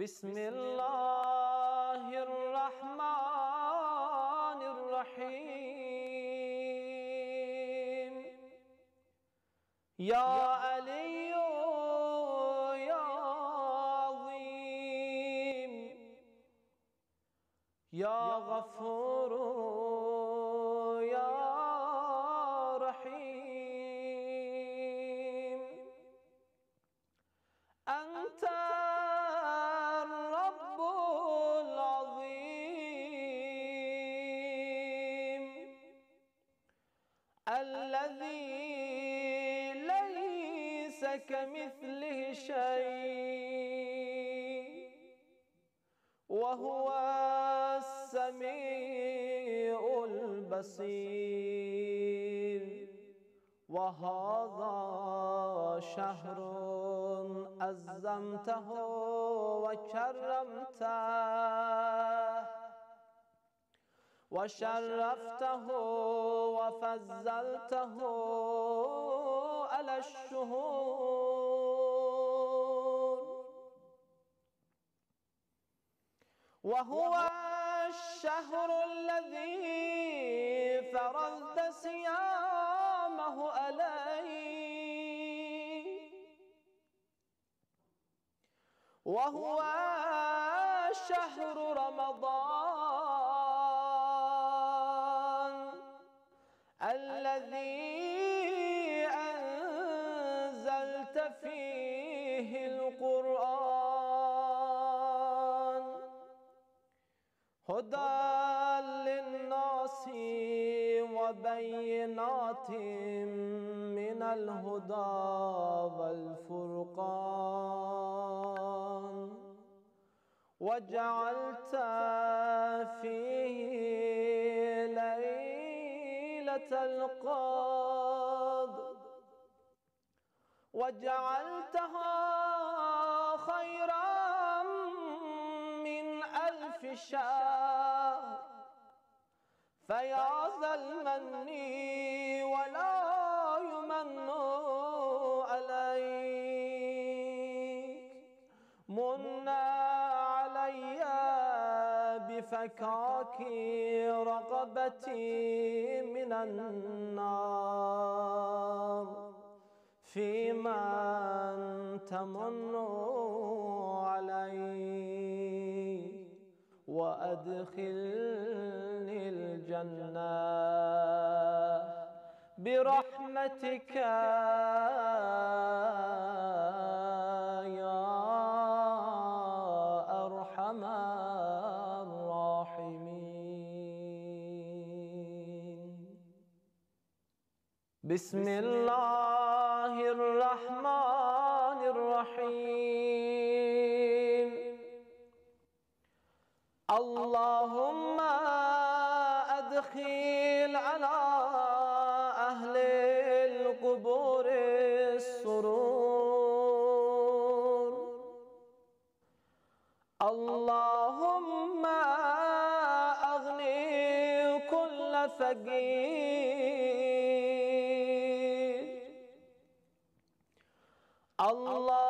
بسم الله الرحمن الرحيم يا علي يا عظيم يا غفور وشرفته وفزلته على الشهور وهو الشهر الذي فرضت صيامه عليه وهو شهر رمضان بينات من الهدى والفرقان وجعلت فيه ليلة القدر وجعلتها خيرا من ألف شهر فيا ذا المن ولا يمن عليك منا علي بفكاك رقبتي من النار في من تمن علي وأدخل الجنة برحمتك يا أرحم الراحمين بسم الله الرحمن الرحيم اللهم يخيل على أهل القبور السرور اللهم أغني كل فقير الله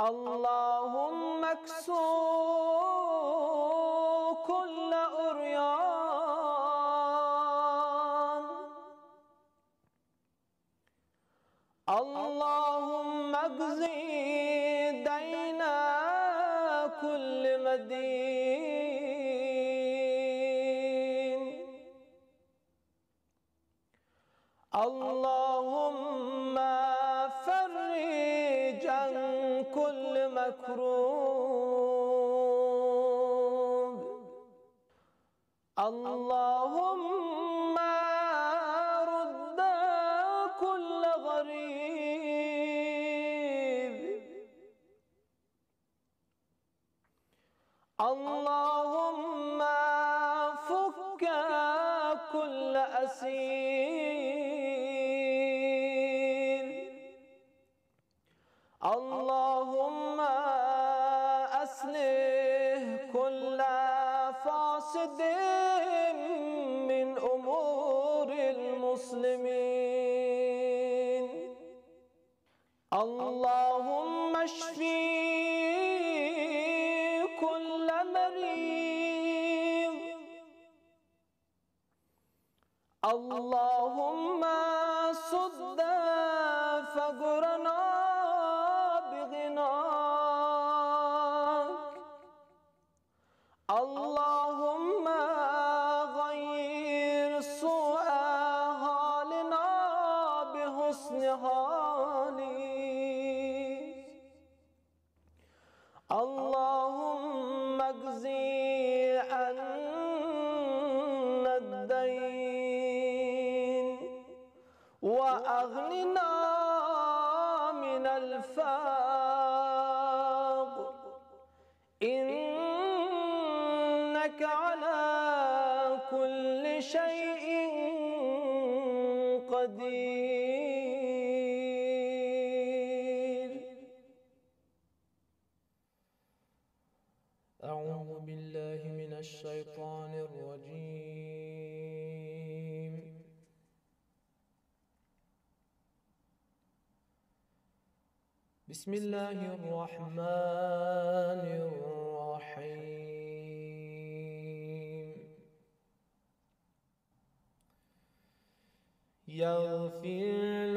اللهم اكسو كل أريان اللهم اجزي دين كل مدين اللهم القلوب اللهم رد كل غريب الله اللهم بسم الله الرحمن الرحيم يغفر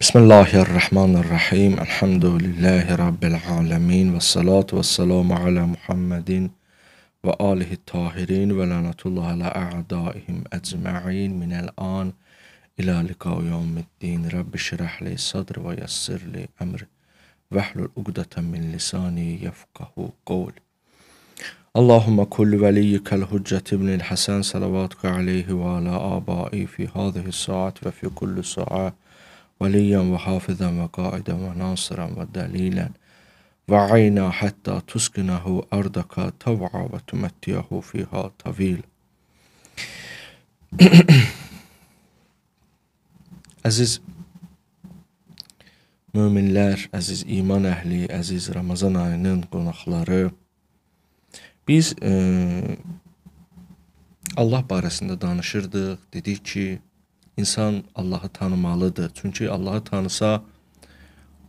بسم الله الرحمن الرحيم الحمد لله رب العالمين والصلاة والسلام على محمد وآله الطاهرين ولعنة الله على أعدائهم أجمعين من الآن إلى لقاء يوم الدين رب اشرح لي صدر ويسر لي أمري واحلل عقدة من لساني يفقه قولي اللهم كل وليك الحجة ابن الحسن صلواتك عليه وعلى آبائي في هذه الساعة وفي كل ساعة وليا وحافظا وقائدا وناصرا ودليلا وعينا حتى تسكنه أرضك طوعا وتمتعه فيها طويل Əziz möminlər, əziz إيمان أهلي əziz رمضان ayının qonaqları, Biz e, Allah barəsində danışırdıq, dedik ki, insan Allahı tanımalıdır. Çünki Allahı tanısa,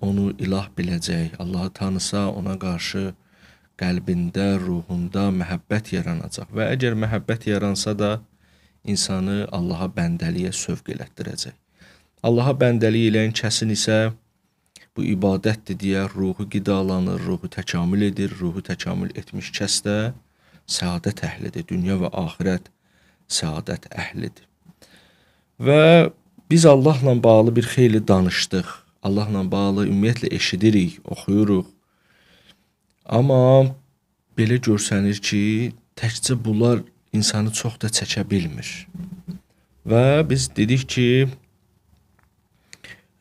onu ilah biləcək. Allahı tanısa, ona qarşı qəlbində, ruhunda məhəbbət yaranacaq və əgər məhəbbət yaransa da insanı Allaha bəndəliyə sövq elətdirəcək. Allaha bəndəliyi eləyən kəsin isə Bu ibadətdir deyə ruhu qidalanır, ruhu təkamül edir, ruhu təkamül etmiş kəs də səadət əhlidir. Dünya və axirət səadət əhlidir. Və biz Allahla bağlı bir xeyli danışdıq. Allahla bağlı ümumiyyətlə eşidirik, oxuyuruq. Amma belə görsənir ki, təkcə bunlar insanı çox da çəkə bilmir. Və biz dedik ki,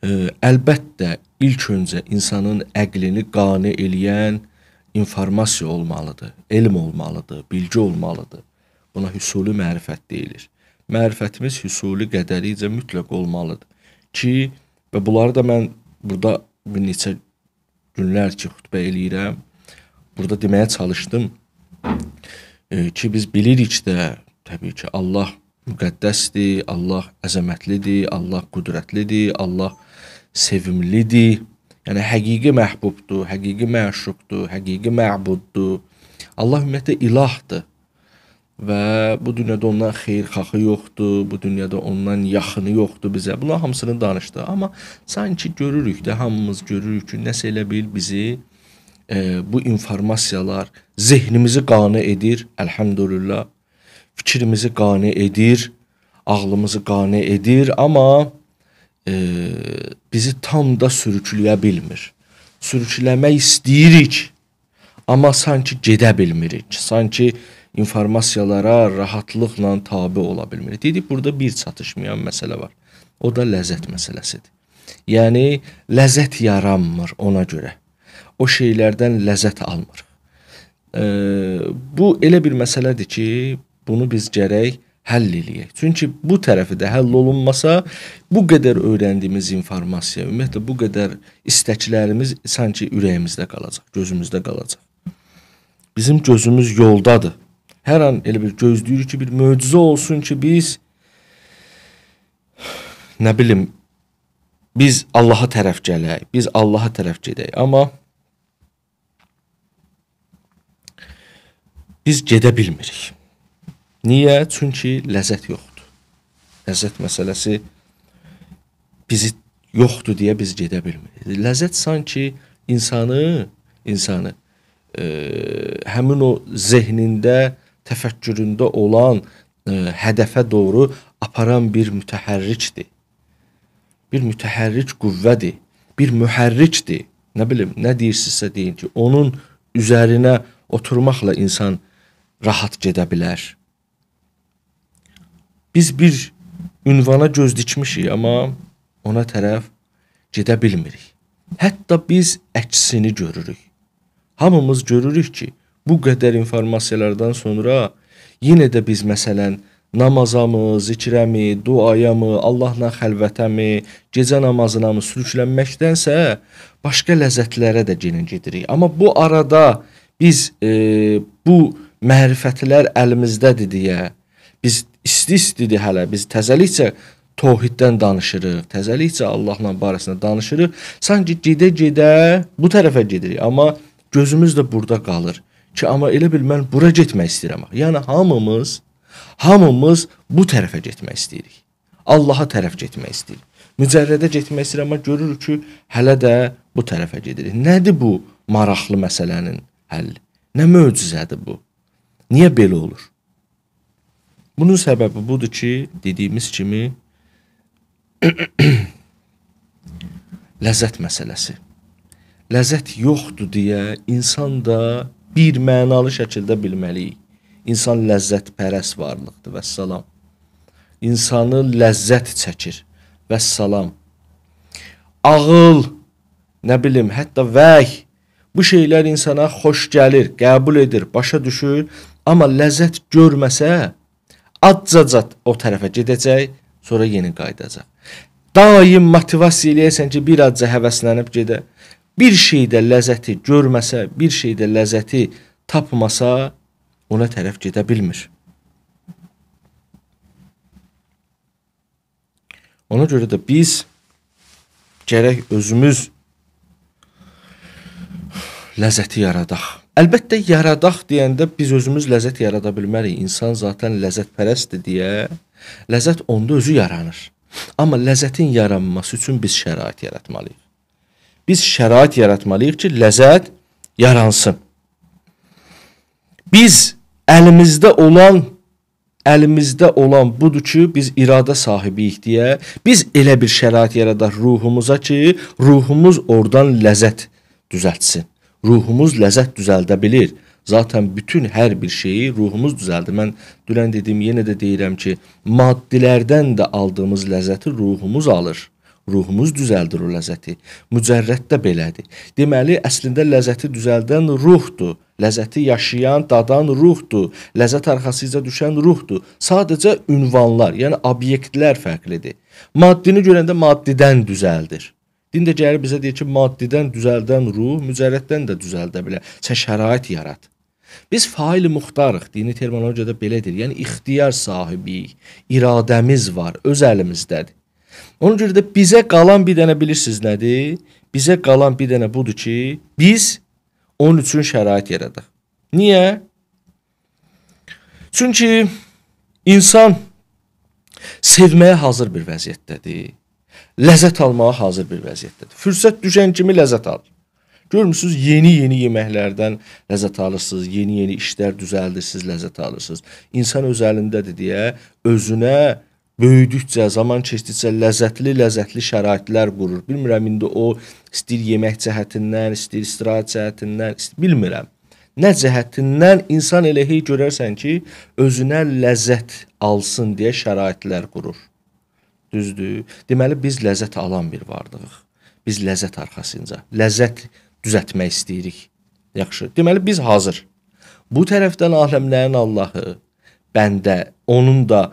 əlbəttə ilk öncə insanın əqlini qane eləyən informasiya olmalıdır, elm olmalıdır, bilgi olmalıdır. Buna hüsuli mərifət deyilir. Mərifətimiz hüsuli qədəricə mütləq olmalıdır ki, və bunları da mən burada bir neçə günlər ki, xutbə eləyirəm. Burada deməyə çalışdım ki, biz bilirik də, təbii ki, Allah müqəddəsdir, Allah əzəmətlidir, Allah qüdrətlidir, Allah sevimlidir. Yəni həqiqi məhbubdur, həqiqi məşuqdur, həqiqi məbuddur. Allah ümumiyyətlə ilahdır. Və bu dünyada ondan xeyirxahı yoxdur, bu dünyada ondan yaxını yoxdur bizə. Bunlar hamısını danışdı. Amma sanki görürük də, hamımız görürük ki, nəsə elə bil bizi e, bu informasiyalar zehnimizi qane edir, əlhamdülillah. Fikrimizi qane edir, ağlımızı qane edir, amma e, bizi tam da sürükləyə bilmir. Sürükləmək istəyirik, amma sanki gedə bilmirik. Sanki informasiyalara rahatlıqla tabe ola bilmirik. Dedik, burada bir çatışmayan məsələ var. O da ləzzət məsələsidir. Yəni ləzzət yaranmır ona görə. O şeylərdən ləzzət almır. E, bu elə bir məsələdir ki, bunu biz gərək həll eləyək. Çünki bu tərəfi də həll olunmasa, bu qədər öyrəndiyimiz informasiya, ümumiyyətlə bu qədər istəklərimiz sanki ürəyimizdə qalacaq, gözümüzdə qalacaq. Bizim gözümüz yoldadır. Hər an elə bir gözləyirik ki, bir möcüzə olsun ki, biz nə bilim biz Allaha tərəf gələk, biz Allaha tərəf gedək. Amma biz gedə bilmirik. Niyə? Çünki ləzzət yoxdur. Ləzzət məsələsi bizi yoxdur deyə biz gedə bilmirik. Ləzzət sanki insanı, insanı e, həmin o zehnində, təfəkküründə olan e, hədəfə doğru aparan bir mütəhərrikdir. Bir mütəhərrik qüvvədir, bir mühərrikdir. Nə bilim, nə deyirsinizsə deyin ki, onun üzərinə oturmaqla insan rahat gedə bilər Biz bir ünvana göz dikmişik, amma ona tərəf gedə bilmirik. Hətta biz əksini görürük. Hamımız görürük ki, bu qədər informasiyalardan sonra yenə də biz məsələn namazamı, zikrəmi, duayamı, Allahla xəlvətəmi, gecə namazınamı sürüklənməkdənsə başqa ləzzətlərə də gəlin gedirik. Amma bu arada biz e, bu mərifətlər əlimizdədir deyə biz isti-istidir hələ. Biz təzəlikcə tohiddən danışırıq, təzəlikcə Allahla barəsində danışırıq. Sanki gedə-gedə bu tərəfə gedirik, amma gözümüz də burada qalır ki, amma elə bil mən bura getmək istəyirəm. Yəni hamımız hamımız bu tərəfə getmək istəyirik. Allaha tərəf getmək istəyirik. Mücərrədə getmək istəyirəm, amma görürük ki, hələ də bu tərəfə gedirik. Nədir bu maraqlı məsələnin həlli? Nə möcüzədir bu? Niyə belə olur? Bunun səbəbi budur ki, dediyimiz kimi ləzzət məsələsi. Ləzzət yoxdur deyə insan da bir mənalı şəkildə bilməliyik. İnsan ləzzət pərəs varlıqdır və salam. İnsanı ləzzət çəkir və salam. Ağıl, nə bilim, hətta vəh bu şeylər insana xoş gəlir, qəbul edir, başa düşür, amma ləzzət görməsə Accacat o tərəfə gedəcək, sonra yeni qayıdacaq. Daim motivasiya eləyəsən ki, bir azca həvəslənib gedə. Bir şeydə ləzzəti görməsə, bir şeydə ləzzəti tapmasa, ona tərəf gedə bilmir. Ona görə də biz gərək özümüz ləzzəti yaradaq. Əlbəttə yaradaq deyəndə biz özümüz ləzzət yarada bilmərik. İnsan zaten ləzzətpərəstdir deyə ləzzət onda özü yaranır. Amma ləzzətin yaranması üçün biz şərait yaratmalıyıq. Biz şərait yaratmalıyıq ki, ləzzət yaransın. Biz əlimizdə olan əlimizdə olan budur ki, biz iradə sahibiyik deyə biz elə bir şərait yaradar ruhumuza ki, ruhumuz oradan ləzzət düzəltsin ruhumuz ləzzət düzəldə bilir. Zaten bütün hər bir şeyi ruhumuz düzəldir. Mən dünən dediyim, yenə də deyirəm ki, maddilərdən də aldığımız ləzzəti ruhumuz alır. Ruhumuz düzəldir o ləzzəti. Mücərrət də belədir. Deməli, əslində ləzzəti düzəldən ruhdur. Ləzzəti yaşayan, dadan ruhdur. Ləzzət arxasıca düşən ruhdur. Sadəcə ünvanlar, yəni obyektlər fərqlidir. Maddini görəndə maddidən düzəldir. Din də gəlir bizə deyir ki, maddidən düzəldən ruh mücərrətdən də düzəldə bilər. Sən şərait yarat. Biz fail muxtarıq, dini terminologiyada belədir. Yəni ixtiyar sahibiyik. İradəmiz var, öz əlimizdədir. Ona görə də bizə qalan bir dənə bilirsiniz nədir? Bizə qalan bir dənə budur ki, biz onun üçün şərait yaradaq. Niyə? Çünki insan sevməyə hazır bir vəziyyətdədir ləzzət almağa hazır bir vəziyyətdədir. Fürsət düşən kimi ləzzət al. Görmürsüz, yeni-yeni yeməklərdən ləzzət alırsınız, yeni-yeni işlər düzəldirsiniz, ləzzət alırsınız. İnsan öz əlindədir deyə özünə böyüdükcə, zaman keçdikcə ləzzətli-ləzzətli şəraitlər qurur. Bilmirəm indi o istir yemək cəhətindən, istir istirahət cəhətindən, istir, bilmirəm. Nə cəhətindən insan elə hey görərsən ki, özünə ləzzət alsın deyə şəraitlər qurur. Düzdür? Deməli biz ləzzət alan bir vardığıq. Biz ləzzət arxasınca, ləzzət düzəltmək istəyirik. Yaxşı. Deməli biz hazır. Bu tərəfdən aləmlərin Allahı bəndə onun da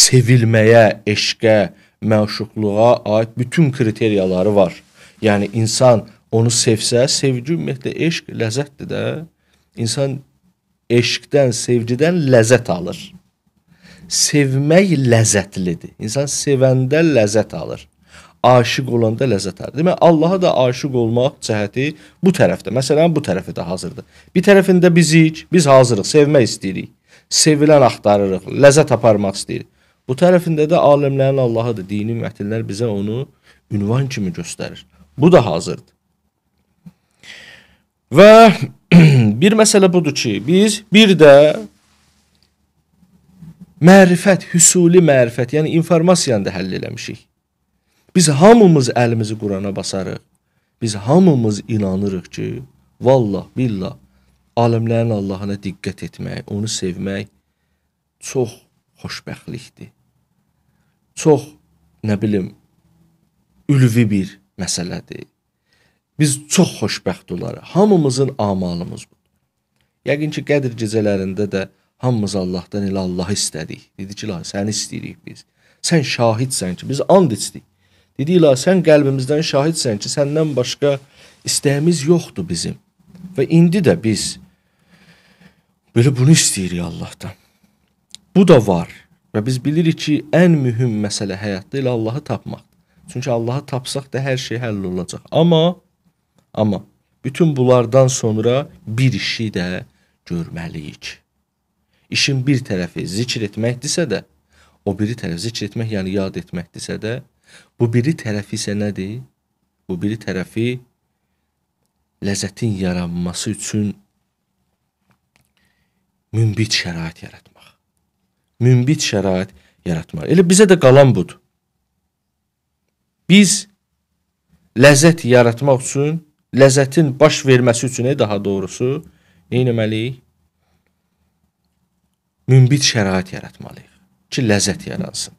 sevilməyə, eşqə, məşuqluğa aid bütün kriteriyaları var. Yəni insan onu sevsə, sevgi ümumiyyətlə eşq ləzzətdir də. İnsan eşqdən, sevgidən ləzzət alır sevmək ləzzətlidir. İnsan sevəndə ləzzət alır. Aşiq olanda ləzzət alır. Demək, Allaha da aşiq olmaq cəhəti bu tərəfdə. Məsələn, bu tərəfi də hazırdır. Bir tərəfində bizik, biz hazırıq, sevmək istəyirik. Sevilən axtarırıq, ləzzət aparmaq istəyirik. Bu tərəfində də alimlərin Allahıdır. Dini mətnlər bizə onu ünvan kimi göstərir. Bu da hazırdır. Və bir məsələ budur ki, biz bir də Mərifət, hüsuli mərifət, yəni informasiyanı da həll eləmişik. Biz hamımız əlimizi Qurana basarıq. Biz hamımız inanırıq ki, vallah, billah, aləmlərin Allahına diqqət etmək, onu sevmək çox xoşbəxtlikdir. Çox, nə bilim, ülvi bir məsələdir. Biz çox xoşbəxt olarıq. Hamımızın amalımız budur. Yəqin ki, Qədr gecələrində də hamımız Allahdan elə Allahı istədik. Dedi ki, "İlahi, səni istəyirik biz. Sən şahidsən ki, biz and içdik. Dedi, "İlahi, sən qəlbimizdən şahidsən ki, səndən başqa istəyimiz yoxdur bizim." Və indi də biz belə bunu istəyirik Allahdan. Bu da var və biz bilirik ki, ən mühüm məsələ həyatda elə Allahı tapmaqdır. Çünki Allahı tapsaq da hər şey həll olacaq. Amma amma bütün bunlardan sonra bir işi də görməliyik. İşin bir tərəfi zikr etməkdirsə də, o biri tərəf zikr etmək, yəni yad etməkdirsə də, bu biri tərəfi isə nədir? Bu biri tərəfi ləzzətin yaranması üçün münbit şərait yaratmaq. Münbit şərait yaratmaq. Elə bizə də qalan budur. Biz ləzzət yaratmaq üçün, ləzzətin baş verməsi üçün e, daha doğrusu nə etməliyik? münbit şərait yaratmalıyıq ki, ləzzət yaransın.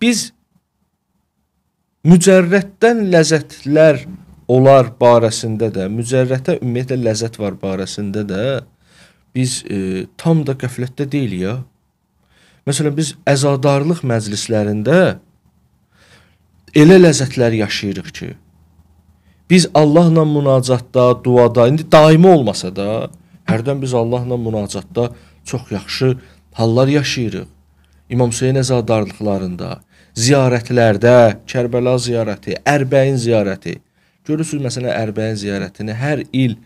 Biz mücərrətdən ləzzətlər olar barəsində də, mücərrətə ümumiyyətlə ləzzət var barəsində də biz e, tam da qəflətdə deyil ya. Məsələn biz əzadarlıq məclislərində elə ləzzətlər yaşayırıq ki, biz Allahla münacatda, duada, indi daimi olmasa da, hərdən biz Allahla münacatda çox yaxşı hallar yaşayırıq. İmam Hüseyn əzadarlıqlarında, ziyarətlərdə, Kərbəla ziyarəti, Ərbəyin ziyarəti. Görürsüz məsələn Ərbəyin ziyarətini hər il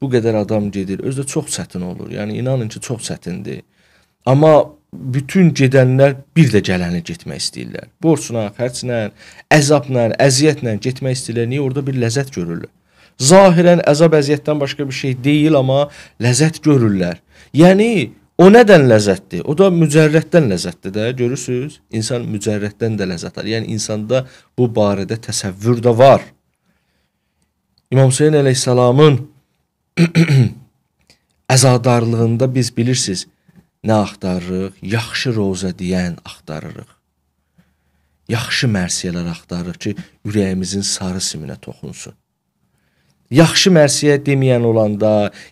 bu qədər adam gedir. Özü də çox çətin olur. Yəni inanın ki, çox çətindir. Amma bütün gedənlər bir də gələnə getmək istəyirlər. Borcla, xərclə, əzabla, əziyyətlə getmək istəyirlər. Niyə orada bir ləzzət görürlər? Zahirən əzab əziyyətdən başqa bir şey deyil, amma ləzzət görürlər. Yəni o nədən ləzzətdir? O da mücərrətdən ləzzətdir də, görürsüz? İnsan mücərrətdən də ləzzət alır. Yəni insanda bu barədə təsəvvür də var. İmam Hüseyn əleyhissalamın əzadarlığında biz bilirsiniz, nə axtarırıq? Yaxşı roza deyən axtarırıq. Yaxşı mərsiyələr axtarırıq ki, ürəyimizin sarı siminə toxunsun. Yaxşı mərsiyə deməyən olanda,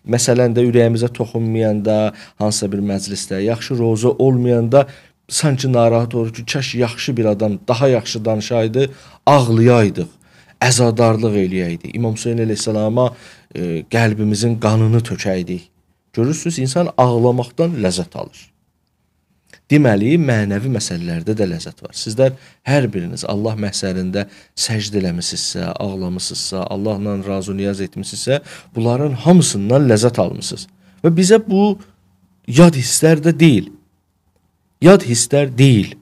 məsələn də ürəyimizə toxunmayanda, hansısa bir məclisdə, yaxşı roza olmayanda sanki narahat olur ki, kəş yaxşı bir adam daha yaxşı danışaydı, ağlayaydıq, əzadarlıq eləyəydi. İmam Hüseyn əleyhissalama e, qəlbimizin qanını tökəydik. Görürsünüz, insan ağlamaqdan ləzzət alır. Deməli, mənəvi məsələlərdə də ləzzət var. Sizlər hər biriniz Allah məhsəlində səcd eləmisinizsə, ağlamısınızsa, Allahla razuniyaz etmisinizsə, bunların hamısından ləzzət almısınız. Və bizə bu yad hisslər də deyil. Yad hisslər deyil.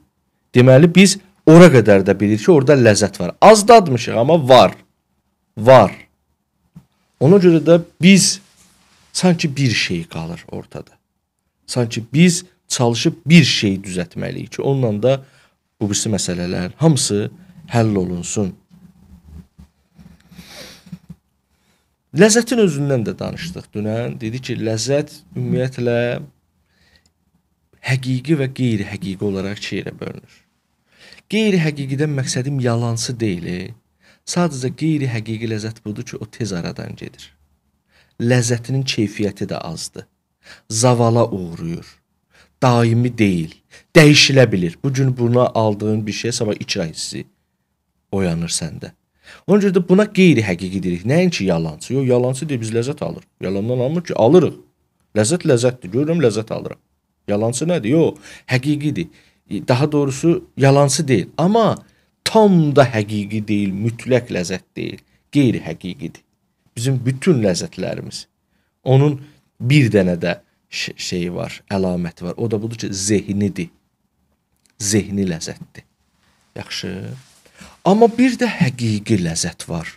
Deməli, biz ora qədər də bilir ki, orada ləzzət var. Az dadmışıq, amma var. Var. Ona görə də biz Sanki bir şey qalır ortada. Sanki biz çalışıb bir şey düzəltməliyik ki, onunla da bu birisi məsələlərin hamısı həll olunsun. Ləzzətin özündən də danışdıq dünən. Dedi ki, ləzzət ümumiyyətlə həqiqi və qeyri-həqiqi olaraq ikiyə bölünür. Qeyri-həqiqidən məqsədim yalansı deyil. Sadəcə qeyri-həqiqi ləzzət budur ki, o tez aradan gedir ləzzətinin keyfiyyəti də azdır. Zavala uğrayır. Daimi deyil. Dəyişilə bilir. Bu gün buna aldığın bir şey sabah ikrah hissi oyanır səndə. Onun üçün də buna qeyri-həqiqi deyirik. Nəinki yalançı. Yox, yalançı deyir biz ləzzət alır. Yalandan almır ki, alırıq. Ləzzət ləzzətdir. Görürəm ləzzət alıram. Yalançı nədir? Yox, həqiqidir. E, daha doğrusu yalançı deyil. Amma tam da həqiqi deyil, mütləq ləzzət deyil. Qeyri-həqiqidir. Bizim bütün ləzzətlərimiz. Onun bir dənə də şeyi var, əlaməti var. O da budur ki, zehnidir. Zehni ləzzətdir. Yaxşı. Amma bir də həqiqi ləzzət var.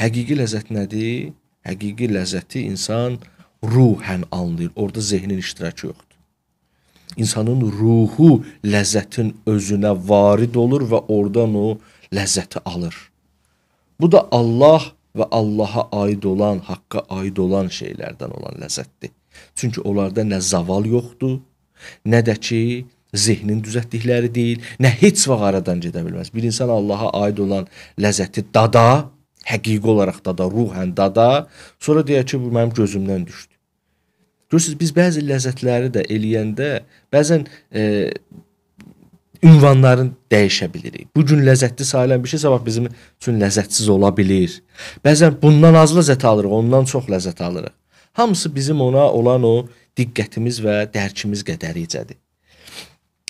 Həqiqi ləzzət nədir? Həqiqi ləzzəti insan ruhən anlayır. Orda zehnin iştirakı yoxdur. İnsanın ruhu ləzzətin özünə varid olur və oradan o ləzzəti alır. Bu da Allah və Allaha aid olan, haqqa aid olan şeylərdən olan ləzzətdir. Çünki onlarda nə zaval yoxdur, nə də ki, zehnin düzəltdikləri deyil, nə heç vaxt aradan gedə bilməz. Bir insan Allaha aid olan ləzzəti dada, həqiqi olaraq dada, ruhən dada, sonra deyək ki, bu mənim gözümdən düşdü. Görürsüz, biz bəzi ləzzətləri də eləyəndə bəzən e, ünvanların dəyişə bilirik. Bu gün ləzzətli sayılan bir şey sabah bizim üçün ləzzətsiz ola bilər. Bəzən bundan az ləzzət alırıq, ondan çox ləzzət alırıq. Hamısı bizim ona olan o diqqətimiz və dərkimiz qədəricədir.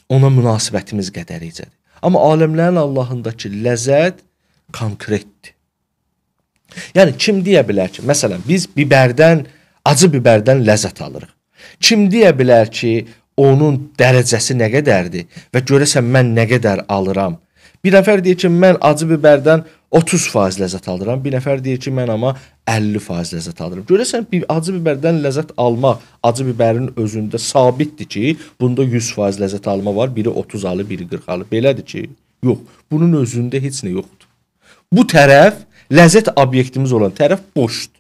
Ona münasibətimiz qədəricədir. Amma aləmlərin Allahındakı ləzzət konkretdir. Yəni kim deyə bilər ki, məsələn biz bibərdən, acı bibərdən ləzzət alırıq. Kim deyə bilər ki, onun dərəcəsi nə qədərdir və görəsən mən nə qədər alıram? Bir nəfər deyir ki, mən acı bibərdən 30% ləzzət alıram. Bir nəfər deyir ki, mən amma 50% ləzzət alıram. Görəsən bir acı bibərdən ləzzət almaq acı bibərin özündə sabitdir ki, bunda 100% ləzzət alma var, biri 30 alır, biri 40 alır. Belədir ki, yox. Bunun özündə heç nə yoxdur. Bu tərəf ləzzət obyektimiz olan tərəf boşdur.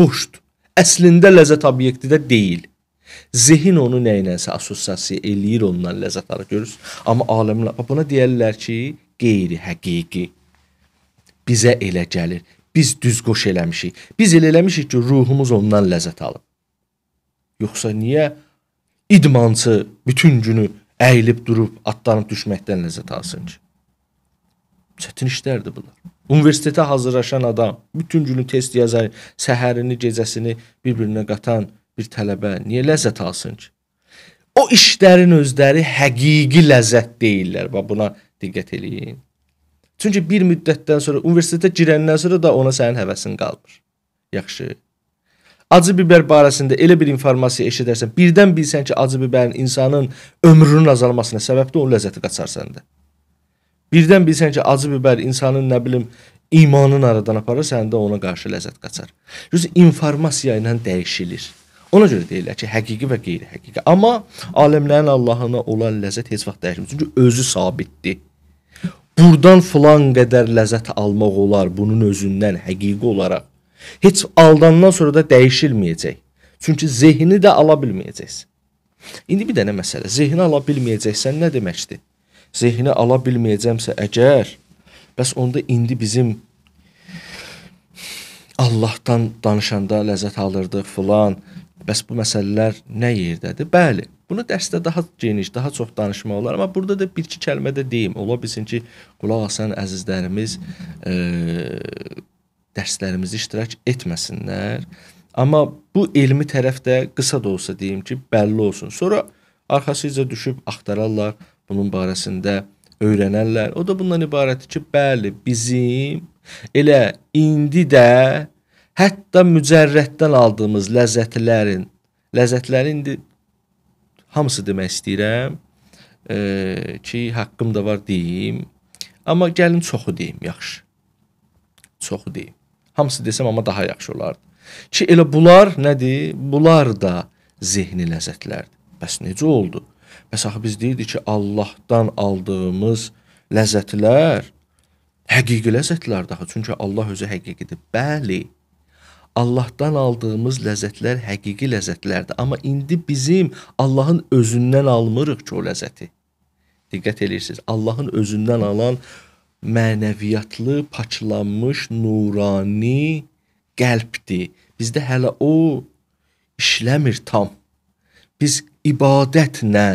Boşdur. Əslində ləzzət obyekti də deyil. Zehin onu nə iləsə assosiasiya eləyir, ondan ləzzət alır, görürsüz. Amma aləmlə buna deyirlər ki, qeyri-həqiqi. Bizə elə gəlir. Biz düz qoş eləmişik. Biz elə eləmişik ki, ruhumuz ondan ləzzət alıb. Yoxsa niyə idmançı bütün günü əyilib durub atlanıb düşməkdən ləzzət alsın ki? Çətin işlərdir bunlar. Universitetə hazırlaşan adam bütün günü test yazar, səhərini, gecəsini bir-birinə qatan bir tələbə niyə ləzzət alsın ki? O işlərin özləri həqiqi ləzzət deyillər. Bax buna diqqət eləyin. Çünki bir müddətdən sonra universitetə girəndən sonra da ona sənin həvəsin qalmır. Yaxşı. Acı biber barəsində elə bir informasiya eşidərsən, birdən bilsən ki, acı biberin insanın ömrünün azalmasına səbəbdir, onun ləzzəti qaçar səndə. Birdən bilsən ki, acı biber insanın nə bilim imanın aradan aparır, səndə ona qarşı ləzzət qaçar. Düz informasiya ilə dəyişilir. Ona görə deyirlər ki, həqiqi və qeyri-həqiqi. Amma alimlərin Allahına olan ləzzət heç vaxt dəyişmir. Çünki özü sabitdir. Burdan filan qədər ləzzət almaq olar bunun özündən həqiqi olaraq. Heç aldandan sonra da dəyişilməyəcək. Çünki zehni də ala bilməyəcəksən. İndi bir dənə məsələ. Zehni ala bilməyəcəksən nə deməkdir? Zehni ala bilməyəcəmsə əgər, bəs onda indi bizim Allahdan danışanda ləzzət alırdıq filan, Bəs bu məsələlər nə yerdədir? Bəli, bunu dərsdə daha geniş, daha çox danışmaq olar, amma burada da bir-iki kəlmə də deyim. Ola bilsin ki, qulaq asan əzizlərimiz e, dərslərimizi iştirak etməsinlər. Amma bu elmi tərəf də qısa da olsa deyim ki, bəlli olsun. Sonra arxasıca düşüb axtararlar, bunun barəsində öyrənərlər. O da bundan ibarətdir ki, bəli, bizim elə indi də Hətta mücərrətdən aldığımız ləzzətlərin, ləzzətləri indi hamısı demək istəyirəm e, ki, haqqım da var deyim. Amma gəlin çoxu deyim, yaxşı. Çoxu deyim. Hamısı desəm amma daha yaxşı olardı. Ki elə bunlar nədir? Bunlar da zehni ləzzətlərdir. Bəs necə oldu? Bəs axı biz deyirdik ki, Allahdan aldığımız ləzzətlər həqiqi ləzzətlərdir axı. Çünki Allah özü həqiqidir. Bəli. Allahdan aldığımız ləzzətlər həqiqi ləzzətlərdir. Amma indi bizim Allahın özündən almırıq ki, o ləzzəti. Diqqət eləyirsiniz. Allahın özündən alan mənəviyyatlı, paçlanmış, nurani qəlbdir. Bizdə hələ o işləmir tam. Biz ibadətlə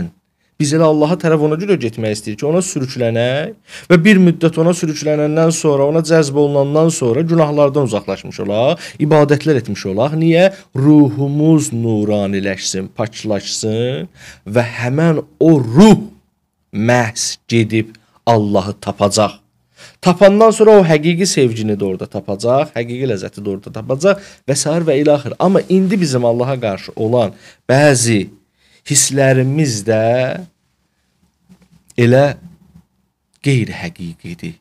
Biz elə Allaha tərəf ona görə getmək istəyirik ki, ona sürüklənək və bir müddət ona sürüklənəndən sonra, ona cəzb olunandan sonra günahlardan uzaqlaşmış olaq, ibadətlər etmiş olaq. Niyə? Ruhumuz nuraniləşsin, paklaşsın və həmin o ruh məhz gedib Allahı tapacaq. Tapandan sonra o həqiqi sevgini də orada tapacaq, həqiqi ləzzəti də orada tapacaq və sair və ilaxır. Amma indi bizim Allaha qarşı olan bəzi hisslərimiz də elə qeyri-həqiqidir.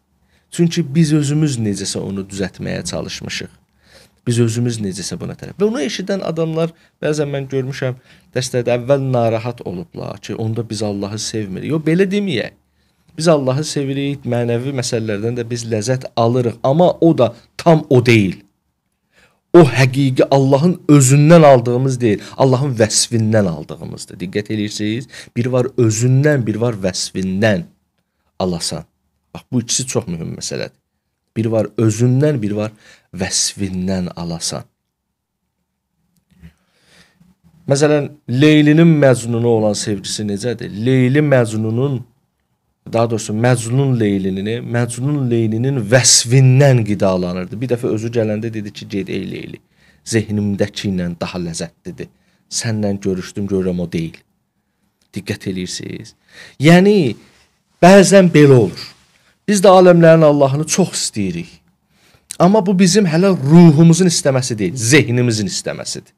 Çünki biz özümüz necəsə onu düzəltməyə çalışmışıq. Biz özümüz necəsə buna tərəf. Və onu eşidən adamlar bəzən mən görmüşəm, dəstədə əvvəl narahat olublar ki, onda biz Allahı sevmirik. Yo, belə deməyək. Biz Allahı sevirik, mənəvi məsələlərdən də biz ləzzət alırıq, amma o da tam o deyil o həqiqi Allahın özündən aldığımız deyil, Allahın vəsfindən aldığımızdır. Diqqət eləyirsiniz? Bir var özündən, bir var vəsfindən alasan. Bax bu ikisi çox mühüm məsələdir. Bir var özündən, bir var vəsfindən alasan. Məsələn, Leylinin Məcnunu olan sevgisi necədir? Leyli Məcnunun daha doğrusu Məcnun Leylini, Məcnun Leylinin vəsfindən qidalanırdı. Bir dəfə özü gələndə dedi ki, get ey Leyli, zehnimdəki ilə daha ləzzətlidir. Sənlə görüşdüm, görürəm o deyil. Diqqət eləyirsiniz? Yəni bəzən belə olur. Biz də aləmlərin Allahını çox istəyirik. Amma bu bizim hələ ruhumuzun istəməsi deyil, zehnimizin istəməsidir.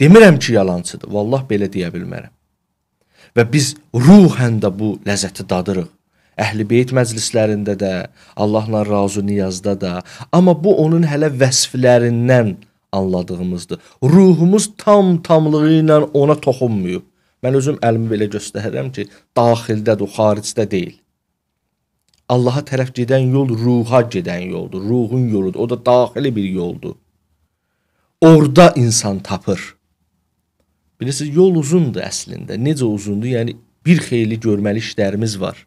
Demirəm ki, yalançıdır. Vallah belə deyə bilmərəm. Və biz ruhən də bu ləzzəti dadırıq. Əhlibeyt məclislərində də, Allahla razı niyazda da, amma bu onun hələ vəsflərindən anladığımızdır. Ruhumuz tam tamlığı ilə ona toxunmuyub. Mən özüm əlimi belə göstərirəm ki, daxildədir, xaricdə deyil. Allaha tərəf gedən yol ruha gedən yoldur, ruhun yoludur. O da daxili bir yoldur. Orda insan tapır. Bilirsiniz, yol uzundur əslində. Necə uzundur? Yəni bir xeyli görməli işlərimiz var.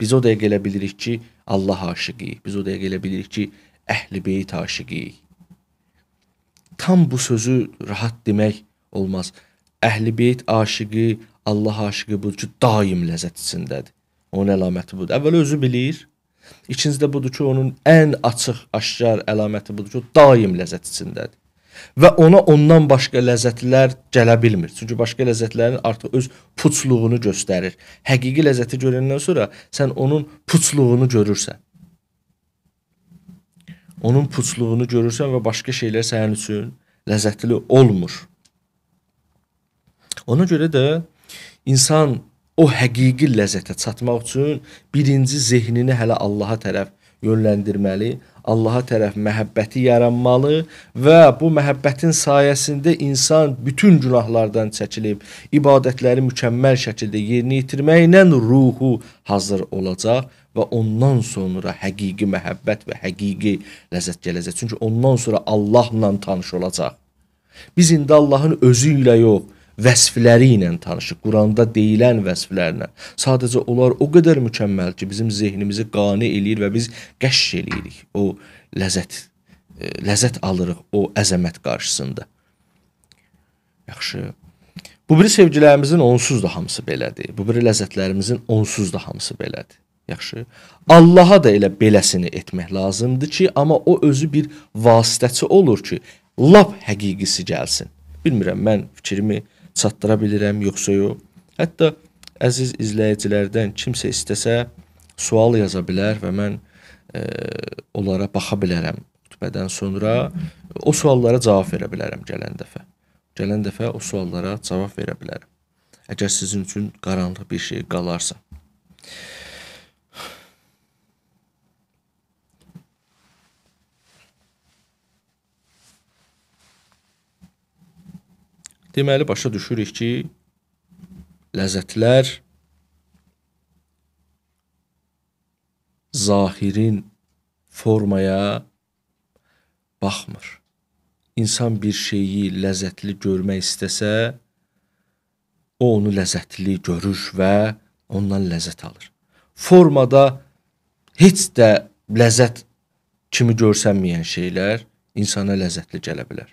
Biz o dəqiq elə bilirik ki, Allah aşiqiyik. Biz o dəqiq elə bilirik ki, Əhl-i Beyt aşiqiyik. Tam bu sözü rahat demək olmaz. Əhl-i Beyt aşiqi, Allah aşiqi budur ki, daim ləzzət içindədir. Onun əlaməti budur. Əvvəl özü bilir. İkincisi də budur ki, onun ən açıq, aşkar əlaməti budur ki, o daim ləzzət içindədir və ona ondan başqa ləzzətlər gələ bilmir. Çünki başqa ləzzətlərin artıq öz puçluğunu göstərir. Həqiqi ləzzəti görəndən sonra sən onun puçluğunu görürsən. Onun puçluğunu görürsən və başqa şeylər sənin üçün ləzzətli olmur. Ona görə də insan o həqiqi ləzzətə çatmaq üçün birinci zehnini hələ Allaha tərəf yönləndirməli, Allaha tərəf məhəbbəti yaranmalı və bu məhəbbətin sayəsində insan bütün günahlardan çəkilib, ibadətləri mükəmməl şəkildə yerinə yetirməklə ruhu hazır olacaq və ondan sonra həqiqi məhəbbət və həqiqi ləzzət gələcək. Çünki ondan sonra Allahla tanış olacaq. Biz indi Allahın özü ilə yox, vəsfləri ilə tanışıq. Quranda deyilən vəsflərlə. Sadəcə onlar o qədər mükəmməl ki, bizim zehnimizi qane eləyir və biz qəşş eləyirik. O ləzzət e, ləzzət alırıq o əzəmət qarşısında. Yaxşı. Bu biri sevgilərimizin onsuz da hamısı belədir. Bu biri ləzzətlərimizin onsuz da hamısı belədir. Yaxşı. Allaha da elə beləsini etmək lazımdır ki, amma o özü bir vasitəçi olur ki, lap həqiqisi gəlsin. Bilmirəm mən fikrimi çatdıra bilirəm yoxsa yox. Hətta əziz izləyicilərdən kimsə istəsə sual yaza bilər və mən e, onlara baxa bilərəm xutbədən sonra o suallara cavab verə bilərəm gələn dəfə. Gələn dəfə o suallara cavab verə bilərəm. Əgər sizin üçün qaranlıq bir şey qalarsa. Deməli başa düşürük ki, ləzzətlər zahirin formaya baxmır. İnsan bir şeyi ləzzətli görmək istəsə, o onu ləzzətli görür və ondan ləzzət alır. Formada heç də ləzzət kimi görsənməyən şeylər insana ləzzətli gələ bilər.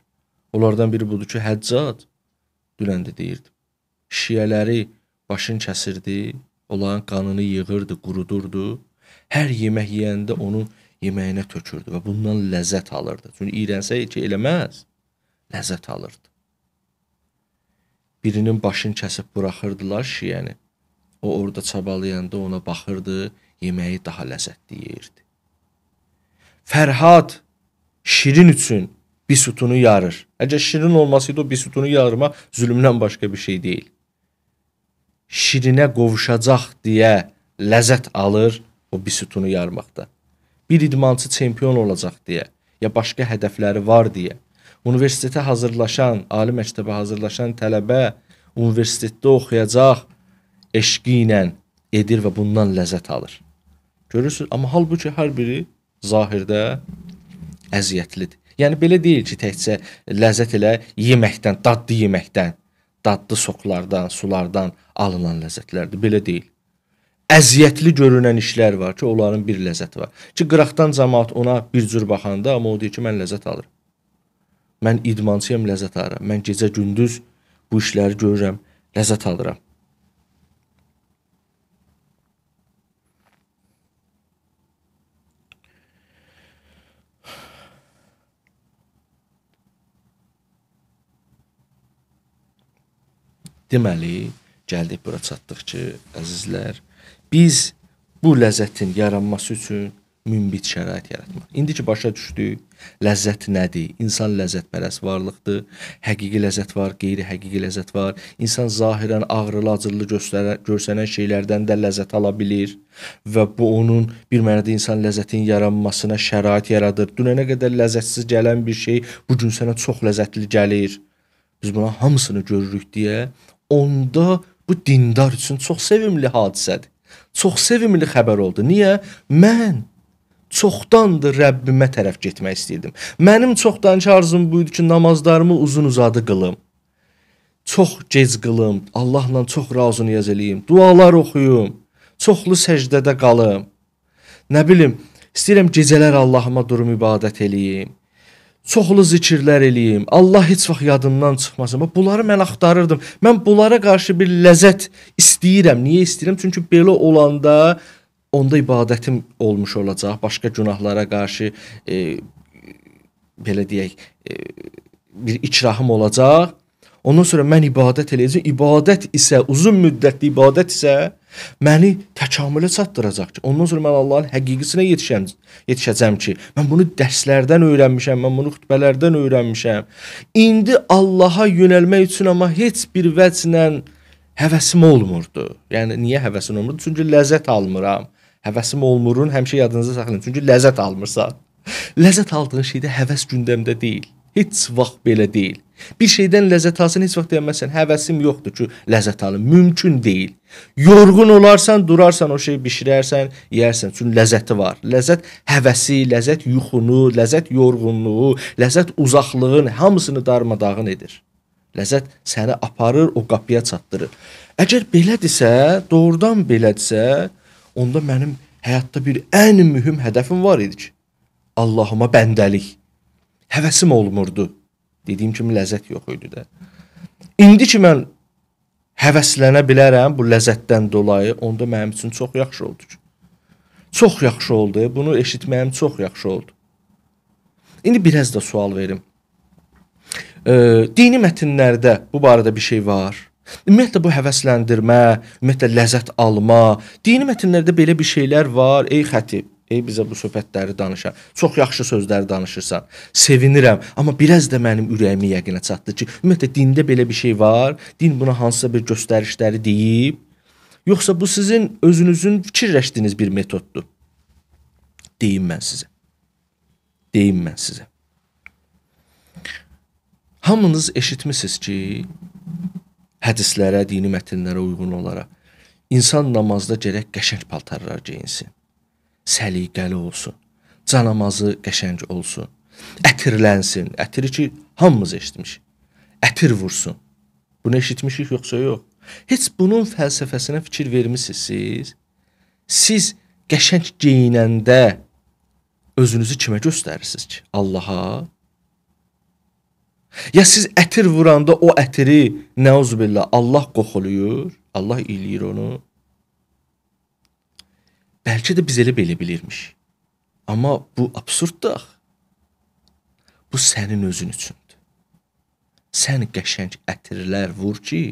Onlardan biri budur ki, həccat Güləndə deyirdi. Şiyələri başın kəsirdi, onların qanını yığırdı, qurudurdu. Hər yemək yeyəndə onu yeməyinə tökürdü və bundan ləzzət alırdı. Çünki iyrənsə ki eləməz, ləzzət alırdı. Birinin başını kəsib buraxırdılar şiyəni. O orada çabalayanda ona baxırdı, yeməyi daha ləzzətli yeyirdi. Fərhad Şirin üçün bir sütunu yarır. Ece şirin olmasıydı o bir sütunu yarma zülümdən başqa bir şey deyil. Şirinə qovuşacaq deyə ləzzət alır o bir sütunu yarmaqda. Bir idmançı çempion olacaq deyə ya başqa hədəfləri var deyə. Universitetə hazırlaşan, ali məktəbə hazırlaşan tələbə universitetdə oxuyacaq eşqi ilə edir və bundan ləzzət alır. Görürsüz, amma halbuki hər biri zahirdə əziyyətlidir. Yəni belə deyil ki, təkcə ləzzət elə yeməkdən, dadlı yeməkdən, dadlı soqlardan, sulardan alınan ləzzətlərdir. Belə deyil. Əziyyətli görünən işlər var ki, onların bir ləzzəti var. Ki qıraqdan cəmaət ona bir cür baxanda, amma o deyir ki, mən ləzzət alıram. Mən idmançıyam, ləzzət alıram. Mən gecə gündüz bu işləri görürəm, ləzzət alıram. Deməli, gəldik bura çatdıq ki, əzizlər, biz bu ləzzətin yaranması üçün münbit şərait yaratmaq. İndiki başa düşdük, ləzzət nədir? İnsan ləzzətpərəst varlıqdır. Həqiqi ləzzət var, qeyri-həqiqi ləzzət var. İnsan zahirən ağrılı, acılı göstərən, görsənən şeylərdən də ləzzət ala bilir və bu onun bir mənada insan ləzzətinin yaranmasına şərait yaradır. Dünənə qədər ləzzətsiz gələn bir şey bu gün sənə çox ləzzətli gəlir. Biz buna hamısını görürük deyə onda bu dindar üçün çox sevimli hadisədir. Çox sevimli xəbər oldu. Niyə? Mən çoxdandır Rəbbimə tərəf getmək istəyirdim. Mənim çoxdanki arzum bu idi ki, namazlarımı uzun-uzadı qılım. Çox gec qılım, Allahla çox razınıyaz eləyim, dualar oxuyum, çoxlu səcdədə qalım. Nə bilim, istəyirəm gecələr Allahıma durum ibadət eləyim çoxlu zikirlər eləyim. Allah heç vaxt yadımdan çıxmasın. Bax bunları mən axtarırdım. Mən bunlara qarşı bir ləzzət istəyirəm. Niyə istəyirəm? Çünki belə olanda onda ibadətim olmuş olacaq. Başqa günahlara qarşı e, belə deyək, e, bir ikrahım olacaq Ondan sonra mən ibadət eləyəcəm. İbadət isə uzun müddətli ibadət isə məni təkamülə çatdıracaq ki, ondan sonra mən Allahın həqiqisinə yetişəm, yetişəcəm ki, mən bunu dərslərdən öyrənmişəm, mən bunu xutbələrdən öyrənmişəm. İndi Allaha yönəlmək üçün amma heç bir vəclə həvəsim olmurdu. Yəni niyə həvəsin olmurdu? Çünki ləzzət almıram. Həvəsim olmurun həmişə yadınızda saxlayın. Çünki ləzzət almırsan. Ləzzət aldığın şeydə həvəs gündəmdə deyil. Heç vaxt belə deyil. Bir şeydən ləzzət alsan heç vaxt deməzsən, həvəsim yoxdur ki, ləzzət alım. Mümkün deyil. Yorğun olarsan, durarsan, o şeyi bişirərsən, yeyərsən. Çünki ləzzəti var. Ləzzət həvəsi, ləzzət yuxunu, ləzzət yorğunluğu, ləzzət uzaqlığın hamısını darmadağın edir. Ləzzət səni aparır, o qapıya çatdırır. Əgər belədirsə, doğrudan belədirsə, onda mənim həyatda bir ən mühüm hədəfim var idi ki, Allahıma bəndəlik həvəsim olmurdu. Dediyim kimi ləzzət yox idi də. İndi ki mən həvəslənə bilərəm bu ləzzətdən dolayı, onda mənim üçün çox yaxşı oldu. Ki. Çox yaxşı oldu. Bunu eşitməyim çox yaxşı oldu. İndi biraz da sual verim. E, dini mətnlərdə bu barədə bir şey var. Ümumiyyətlə bu həvəsləndirmə, ümumiyyətlə ləzzət alma, dini mətnlərdə belə bir şeylər var, ey xətib. Ey bizə bu söhbətləri danışan, çox yaxşı sözləri danışırsan. Sevinirəm, amma biraz da mənim ürəyimi yəqinə çatdı ki, ümumiyyətlə dində belə bir şey var. Din buna hansısa bir göstərişləri deyib, yoxsa bu sizin özünüzün fikirləşdiyiniz bir metoddur? Deyim mən sizə. Deyim mən sizə. Hamınız eşitmisiniz ki, hədislərə, dini mətnlərə uyğun olaraq insan namazda gərək qəşəng paltarlar geyinsin səliqəli olsun. Canamazı qəşəng olsun. Ətirlənsin. Ətiri ki, hamımız eşitmişik. Ətir vursun. Bunu eşitmişik yoxsa yox? Heç bunun fəlsəfəsinə fikir vermisiniz siz? Siz qəşəng geyinəndə özünüzü kimə göstərirsiniz ki? Allaha? Ya siz ətir vuranda o ətiri nəuzübillah Allah qoxuluyur, Allah eləyir onu. Bəlkə də biz elə belə bilirmiş. Amma bu absurddur. Bu sənin özün üçündür. Sən qəşəng ətirlər vur ki,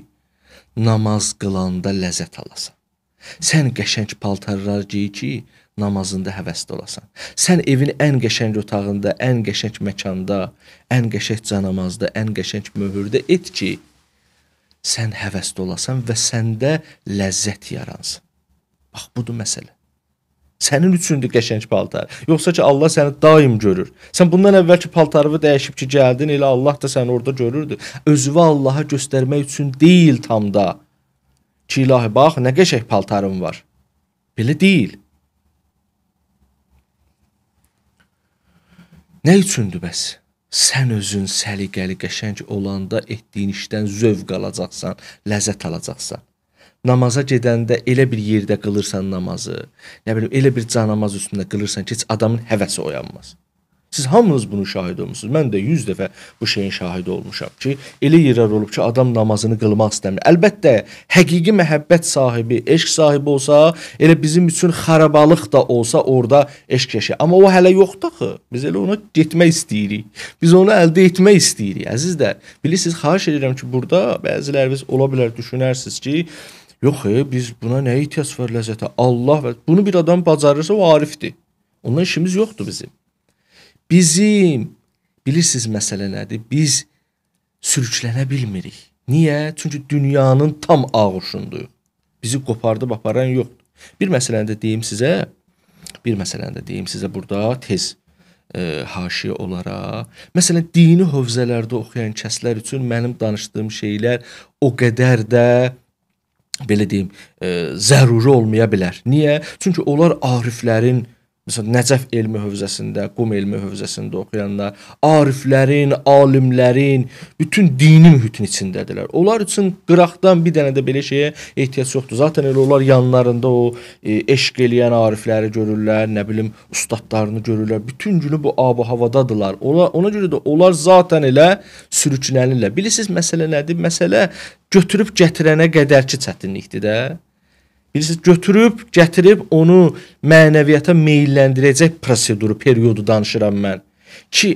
namaz qılanda ləzzət alasan. Sən qəşəng paltarlar giy ki, namazında həvəsli olasan. Sən evin ən qəşəng otağında, ən qəşəng məkanda, ən qəşəng canamazda, ən qəşəng möhürdə et ki, sən həvəsli olasan və səndə ləzzət yaransın. Bax budur məsələ sənin üçündür qəşəng paltar. Yoxsa ki Allah səni daim görür. Sən bundan əvvəlki paltarını dəyişib ki gəldin, elə Allah da səni orada görürdü. Özünü Allaha göstərmək üçün deyil tam da. Ki ilahi bax nə qəşəng paltarım var. Belə deyil. Nə üçündür bəs? Sən özün səliqəli, qəşəng olanda etdiyin işdən zövq alacaqsan, ləzzət alacaqsan namaza gedəndə elə bir yerdə qılırsan namazı, nə bilim elə bir canamaz üstündə qılırsan ki, heç adamın həvəsi oyanmaz. Siz hamınız bunun şahidi olmusunuz. Mən də 100 dəfə bu şeyin şahidi olmuşam ki, elə yerlər olub ki, adam namazını qılmaq istəmir. Əlbəttə, həqiqi məhəbbət sahibi, eşq sahibi olsa, elə bizim üçün xarabalıq da olsa orada eşq yaşayır. Amma o hələ yoxdur axı. Biz elə ona getmək istəyirik. Biz onu əldə etmək istəyirik. Əzizlər, bilirsiniz, xahiş edirəm ki, burada bəziləriniz ola bilər düşünərsiniz ki, Yox, e, biz buna nə ehtiyac var ləzzətə? Allah və bunu bir adam bacarırsa o arifdir. Ondan işimiz yoxdur bizim. Bizim bilirsiniz məsələ nədir? Biz sürüklənə bilmirik. Niyə? Çünki dünyanın tam ağuşundayıq. Bizi qopardıb aparan yoxdur. Bir məsələni də deyim sizə. Bir məsələni də deyim sizə burada tez e, haşiyə olaraq. Məsələn, dini hövzələrdə oxuyan kəslər üçün mənim danışdığım şeylər o qədər də belə deyim, ə, e, zəruri olmaya bilər. Niyə? Çünki onlar ariflərin məsələn, Nəcəf elmi hövzəsində, Qum elmi hövzəsində oxuyanlar, ariflərin, alimlərin bütün dini mühitin içindədirlər. Onlar üçün qıraqdan bir dənə də belə şeyə ehtiyac yoxdur. Zaten elə onlar yanlarında o e, eşq eləyən arifləri görürlər, nə bilim, ustadlarını görürlər. Bütün günü bu ab-havadadılar. Ona ona görə də onlar zaten elə sürükünəlirlər. Bilirsiniz məsələ nədir? Məsələ götürüb gətirənə qədər ki çətinlikdir də. Bilirsiniz, götürüb, gətirib onu mənəviyyata meylləndirəcək proseduru, periodu danışıram mən. Ki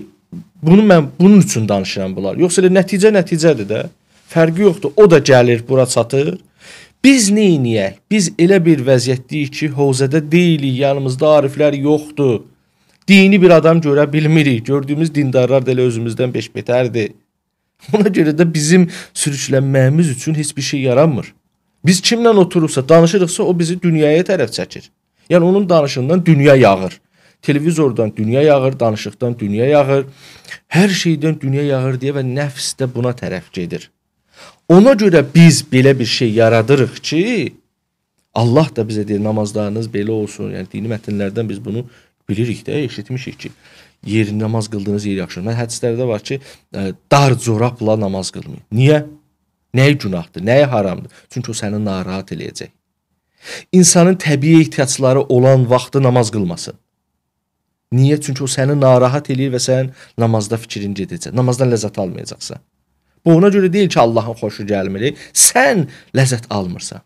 bunu mən bunun üçün danışıram bunlar. Yoxsa elə nəticə nəticədir də. Fərqi yoxdur. O da gəlir, bura çatır. Biz neyniyək? Biz elə bir vəziyyətdəyik ki, hövzədə deyilik, yanımızda ariflər yoxdur. Dini bir adam görə bilmirik. Gördüyümüz dindarlar da elə özümüzdən beş betərdir. Ona görə də bizim sürüklənməyimiz üçün heç bir şey yaranmır. Biz kimlə oturubsa, danışırıqsa o bizi dünyaya tərəf çəkir. Yəni onun danışığından dünya yağır. Televizordan dünya yağır, danışıqdan dünya yağır, hər şeydən dünya yağır deyə və nəfs də buna tərəf gedir. Ona görə biz belə bir şey yaradırıq ki, Allah da bizə deyir namazlarınız belə olsun. Yəni dini mətnlərdən biz bunu bilirik də, eşitmişik ki, yerin namaz qıldığınız yer yaxşıdır. Mən hədislərdə var ki, e, dar corabla namaz qılmayın. Niyə? Nəyi günahdır, nəyi haramdır? Çünki o səni narahat eləyəcək. İnsanın təbii ehtiyacları olan vaxtı namaz qılmasın. Niyə? Çünki o səni narahat eləyir və sən namazda fikrin gedəcək. Namazdan ləzzət almayacaqsan. Bu ona görə deyil ki, Allahın xoşu gəlmir. Sən ləzzət almırsan.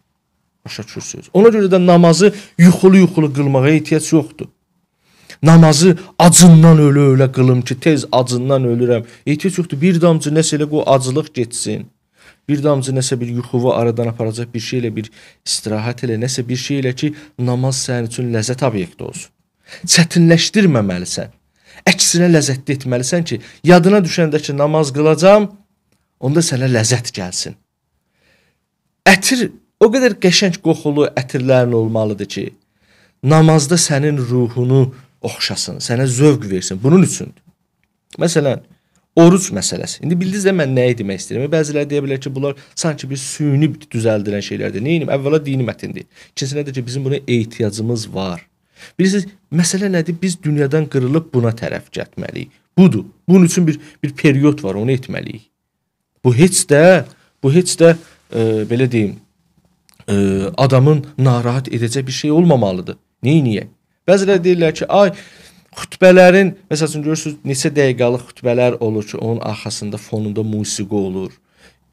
Başa düşürsüz. Ona görə də namazı yuxulu-yuxulu qılmağa ehtiyac yoxdur. Namazı acından ölə-ölə qılım ki, tez acından ölürəm. Ehtiyac yoxdur. Bir damcı nəsə elə o acılıq getsin bir damcı nəsə bir yuxuvu aradan aparacaq bir şeylə bir istirahət elə, nəsə bir şeylə ki, namaz sənin üçün ləzzət obyekti olsun. Çətinləşdirməməlisən. Əksinə ləzzətli etməlisən ki, yadına düşəndə ki, namaz qılacam, onda sənə ləzzət gəlsin. Ətir o qədər qəşəng qoxulu ətirlərin olmalıdır ki, namazda sənin ruhunu oxşasın, sənə zövq versin. Bunun üçündür. Məsələn, Oruc məsələsi. İndi bildiniz də mən nəyi demək istəyirəm? E, Bəziləri deyə bilər ki, bunlar sanki bir süni düzəldilən şeylərdir. Neyinim? Əvvəla dini mətndir. İkincisi nədir ki, bizim buna ehtiyacımız var. Bilirsiniz, məsələ nədir? Biz dünyadan qırılıb buna tərəf getməliyik. Budur. Bunun üçün bir bir period var, onu etməliyik. Bu heç də bu heç də e, belə deyim, e, adamın narahat edəcək bir şey olmamalıdır. Neyniyək? Bəziləri deyirlər ki, ay xütbələrin, məsəl üçün görürsüz neçə dəqiqəlik xütbələr olur ki, onun arxasında fonunda musiqi olur.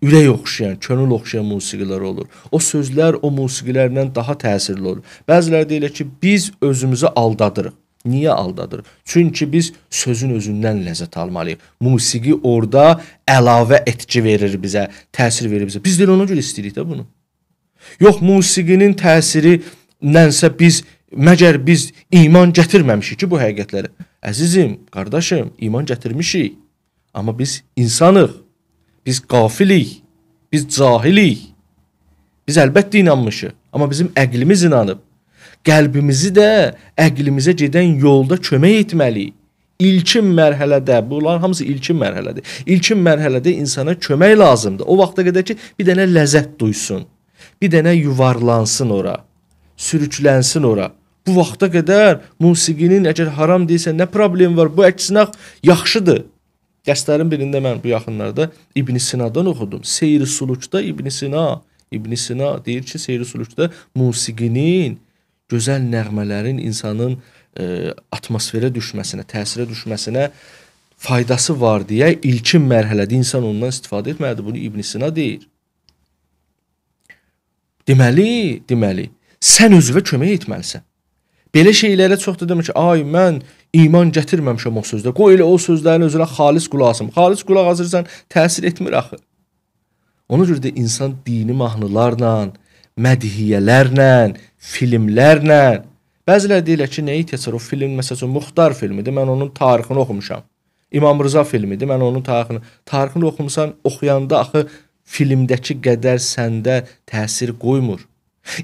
Ürək oxşayan, könül oxşayan musiqilər olur. O sözlər o musiqilərdən daha təsirli olur. Bəziləri deyir ki, biz özümüzü aldadırıq. Niyə aldadır? Çünki biz sözün özündən ləzzət almalıyıq. Musiqi orada əlavə etki verir bizə, təsir verir bizə. Biz də ona görə istəyirik də bunu. Yox, musiqinin təsiri nənsə biz Məgər biz iman gətirməmişik ki bu həqiqətlərə? Əzizim, qardaşım, iman gətirmişik. Amma biz insanıq. Biz qafilik. Biz cahilik. Biz əlbəttə inanmışıq, amma bizim əqlimiz inanıb. Qəlbimizi də əqlimizə gedən yolda kömək etməliyik. İlkin mərhələdə, bunlar hamısı ilkin mərhələdir. İlkin mərhələdə insana kömək lazımdır. O vaxta qədər ki, bir dənə ləzzət duysun. Bir dənə yuvarlansın ora, sürüklənsin ora. Bu vaxta qədər musiqinin əgər haram deyilsə nə problem var? Bu əksinə yaxşıdır. Dərslərin birində mən bu yaxınlarda İbn Sina'dan oxudum. Seyr-i Sulukda İbn Sina, İbn Sina deyir ki, Seyr-i Sulukda musiqinin, gözəl nəğmələrin insanın ə, e, atmosferə düşməsinə, təsirə düşməsinə faydası var deyə ilkin mərhələdə insan ondan istifadə etməlidir. Bunu İbn Sina deyir. Deməli, deməli, sən özünə kömək etməlisən. Belə şeylərə çox da demək ki, ay mən iman gətirməmişəm o sözdə. Qoy elə o sözlərin özünə xalis qulağım. Xalis qulaq azırsan təsir etmir axı. Ona görə də insan dini mahnılarla, mədhiyələrlə, filmlərlə Bəzilər deyirlər ki, nəyi keçir o film, məsələn, Muxtar filmidir. Mən onun tarixini oxumuşam. İmam Rıza filmidir. Mən onun tarixini, tarixini oxumusan, oxuyanda axı filmdəki qədər səndə təsir qoymur.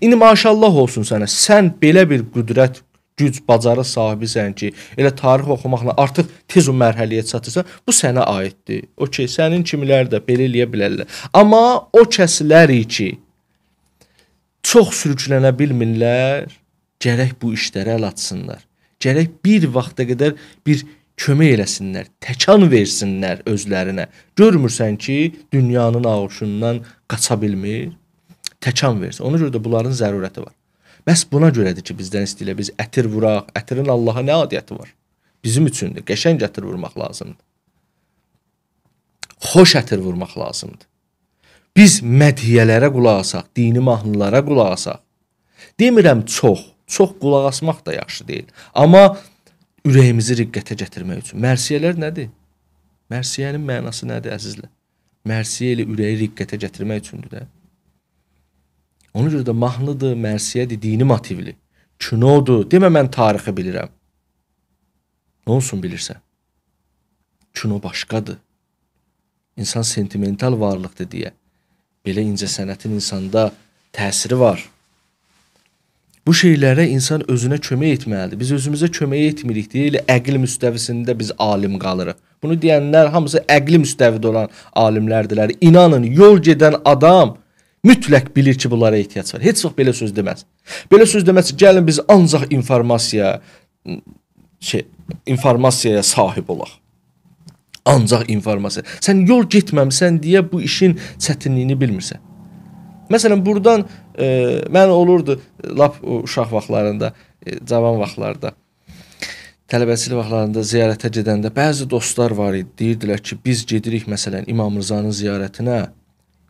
İndi maşallah olsun sənə. Sən belə bir qüdrət, güc, bacarıq sahibisən ki, elə tarix oxumaqla artıq tez o mərhələyə çatırsan. Bu sənə aiddir. Okay, sənin kimilər də belə eləyə bilərlər. Amma o kəslər ki, çox sürüklənə bilmirlər, gərək bu işlərə əl atsınlar. Gərək bir vaxta qədər bir kömək eləsinlər, təkan versinlər özlərinə. Görmürsən ki, dünyanın ağuşundan qaça bilmir təkan versin. Ona görə də bunların zərurəti var. Bəs buna görədir ki, bizdən istəyirlər biz ətir vuraq. Ətirin Allaha nə adiyyəti var? Bizim üçündür. Qəşəng ətir vurmaq lazımdır. Xoş ətir vurmaq lazımdır. Biz mədhiyələrə qulaq asaq, dini mahnılara qulaq asaq. Demirəm çox, çox qulaq asmaq da yaxşı deyil. Amma ürəyimizi riqqətə gətirmək üçün mərsiyələr nədir? Mərsiyənin mənası nədir əzizlər? Mərsiyə ilə ürəyi riqqətə gətirmək üçündür də. Ona görə də mahnıdır, mərsiyədir, dini motivli, kinodur. Demə mən tarixi bilirəm. Nə olsun bilirsən? Kino başqadır. İnsan sentimental varlıqdır deyə belə incə sənətin insanda təsiri var. Bu şeylərə insan özünə kömək etməlidir. Biz özümüzə kömək etmirik deyə elə əqli müstəvisində biz alim qalırıq. Bunu deyənlər hamısı əqli müstəvidə olan alimlərdilər. İnanın, yol gedən adam mütləq bilir ki, bunlara ehtiyac var. Heç vaxt belə söz deməz. Belə söz deməz ki, gəlin biz ancaq informasiya şey informasiyaya sahib olaq. Ancaq informasiya. Sən yol getməmsən deyə bu işin çətinliyini bilmirsən. Məsələn, burdan e, mən olurdu lap uşaq vaxtlarında, e, cavan vaxtlarda tələbəçilik vaxtlarında ziyarətə gedəndə bəzi dostlar var idi. Deyirdilər ki, biz gedirik məsələn İmam Rızanın ziyarətinə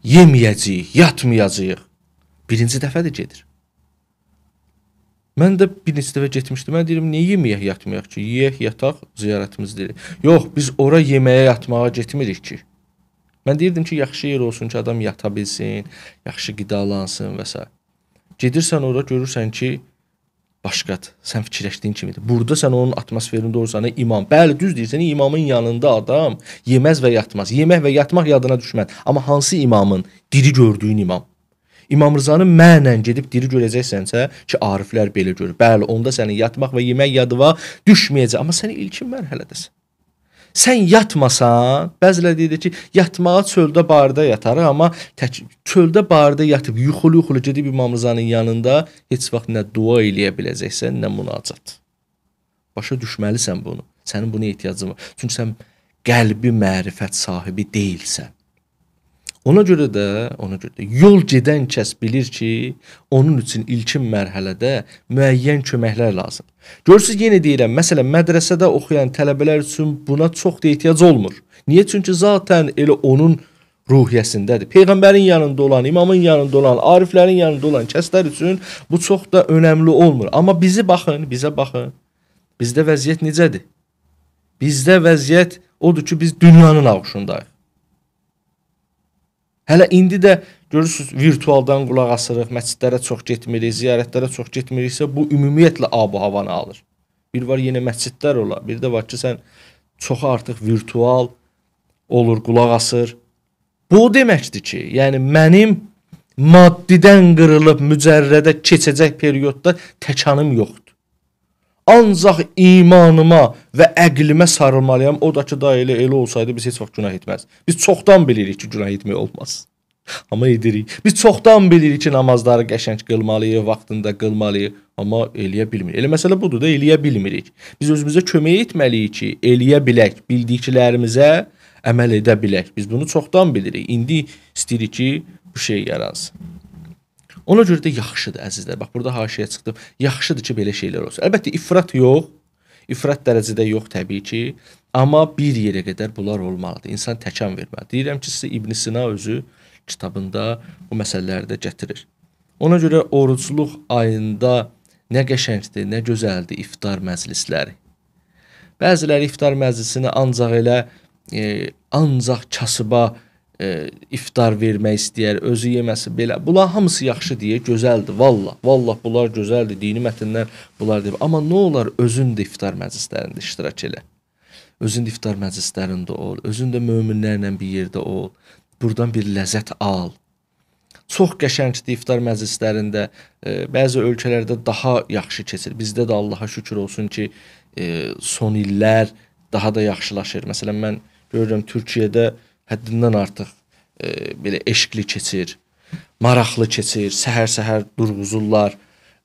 yeməyəcəyik, yatmayacağıq. Birinci dəfədir gedir. Mən də birinci dəfə getmişdim. Mən deyirəm, niyə yeməyək, yatmayaq ki? Yeyək, yataq, ziyarətimizdir. Yox, biz ora yeməyə yatmağa getmirik ki. Mən deyirdim ki, yaxşı yer olsun ki, adam yata bilsin, yaxşı qidalansın və s. Gedirsən ora görürsən ki, başqadır. Sən fikirləşdiyin kimidir. Burada sən onun atmosferində olsan, imam. Bəli, düz deyirsən, imamın yanında adam yeməz və yatmaz. Yemək və yatmaq yadına düşməz. Amma hansı imamın diri gördüyün imam? İmam Rzanı mənən gedib diri görəcəksənsə ki, ariflər belə görür. Bəli, onda sənin yatmaq və yemək yadıva düşməyəcək, amma sən ilkin mərhələdəsən. Sən yatmasan, bəzilə deyir ki, yatmağa çöldə barda yatarıq, amma tək çöldə barda yatıb yuxulu-yuxulu gedib imamızanın yanında heç vaxt nə dua eləyə biləcəksən, nə münacat. Başa düşməlisən bunu. Sənin buna ehtiyacın var. Çünki sən qəlbi mərifət sahibi deyilsən. Ona görə də, ona görə də yol gedən kəs bilir ki, onun üçün ilkin mərhələdə müəyyən köməklər lazım. Görürsüz, yenə deyirəm, məsələn, mədrəsədə oxuyan tələbələr üçün buna çox da ehtiyac olmur. Niyə? Çünki zaten elə onun ruhiyyəsindədir. Peyğəmbərin yanında olan, imamın yanında olan, ariflərin yanında olan kəslər üçün bu çox da önəmli olmur. Amma bizi baxın, bizə baxın. Bizdə vəziyyət necədir? Bizdə vəziyyət odur ki, biz dünyanın ağuşundayıq. Hələ indi də görürsüz virtualdan qulaq asırıq, məscidlərə çox getmirik, ziyarətlərə çox getmiriksə bu ümumiyyətlə ab-havanı alır. Bir var yenə məscidlər ola, bir də var ki, sən çoxu artıq virtual olur, qulaq asır. Bu deməkdir ki, yəni mənim maddidən qırılıb mücərrədə keçəcək periodda təkanım yoxdur ancaq imanıma və əqlimə sarılmalıyam. O da ki, da elə, elə olsaydı biz heç vaxt günah etməz. Biz çoxdan bilirik ki, günah etmək olmaz. Amma edirik. Biz çoxdan bilirik ki, namazları qəşəng qılmalıyıq, vaxtında qılmalıyıq, amma eləyə bilmirik. Elə məsələ budur da, eləyə bilmirik. Biz özümüzə kömək etməliyik ki, eləyə bilək, bildiklərimizə əməl edə bilək. Biz bunu çoxdan bilirik. İndi istəyirik ki, bu şey yaransın. Ona görə də yaxşıdır əzizlər. Bax burada haşiyə çıxdım. Yaxşıdır ki, belə şeylər olsun. Əlbəttə ifrat yox, ifrat dərəcədə yox təbii ki, amma bir yerə qədər bunlar olmalıdır. İnsan təkan verməlidir. Deyirəm ki, sizə İbn Sina özü kitabında bu məsələləri də gətirir. Ona görə orucluq ayında nə qəşəngdir, nə gözəldir iftar məclisləri. Bəziləri iftar məclisini ancaq elə e, ancaq kasıba e, iftar vermək istəyər, özü yeməsi belə. Bunlar hamısı yaxşı deyə, gözəldir, vallah. Vallah bunlar gözəldir, dini mətnlər bunlar deyib. Amma nə olar özün də iftar məclislərində iştirak elə. Özün də iftar məclislərində ol, özün də möminlərlə bir yerdə ol. Burdan bir ləzzət al. Çox qəşəngdir iftar məclislərində. E, bəzi ölkələrdə daha yaxşı keçir. Bizdə də Allah'a şükür olsun ki, e, son illər daha da yaxşılaşır. Məsələn mən görürəm Türkiyədə e, həddindən artıq e, belə eşqli keçir, maraqlı keçir. Səhər-səhər durğuzurlar.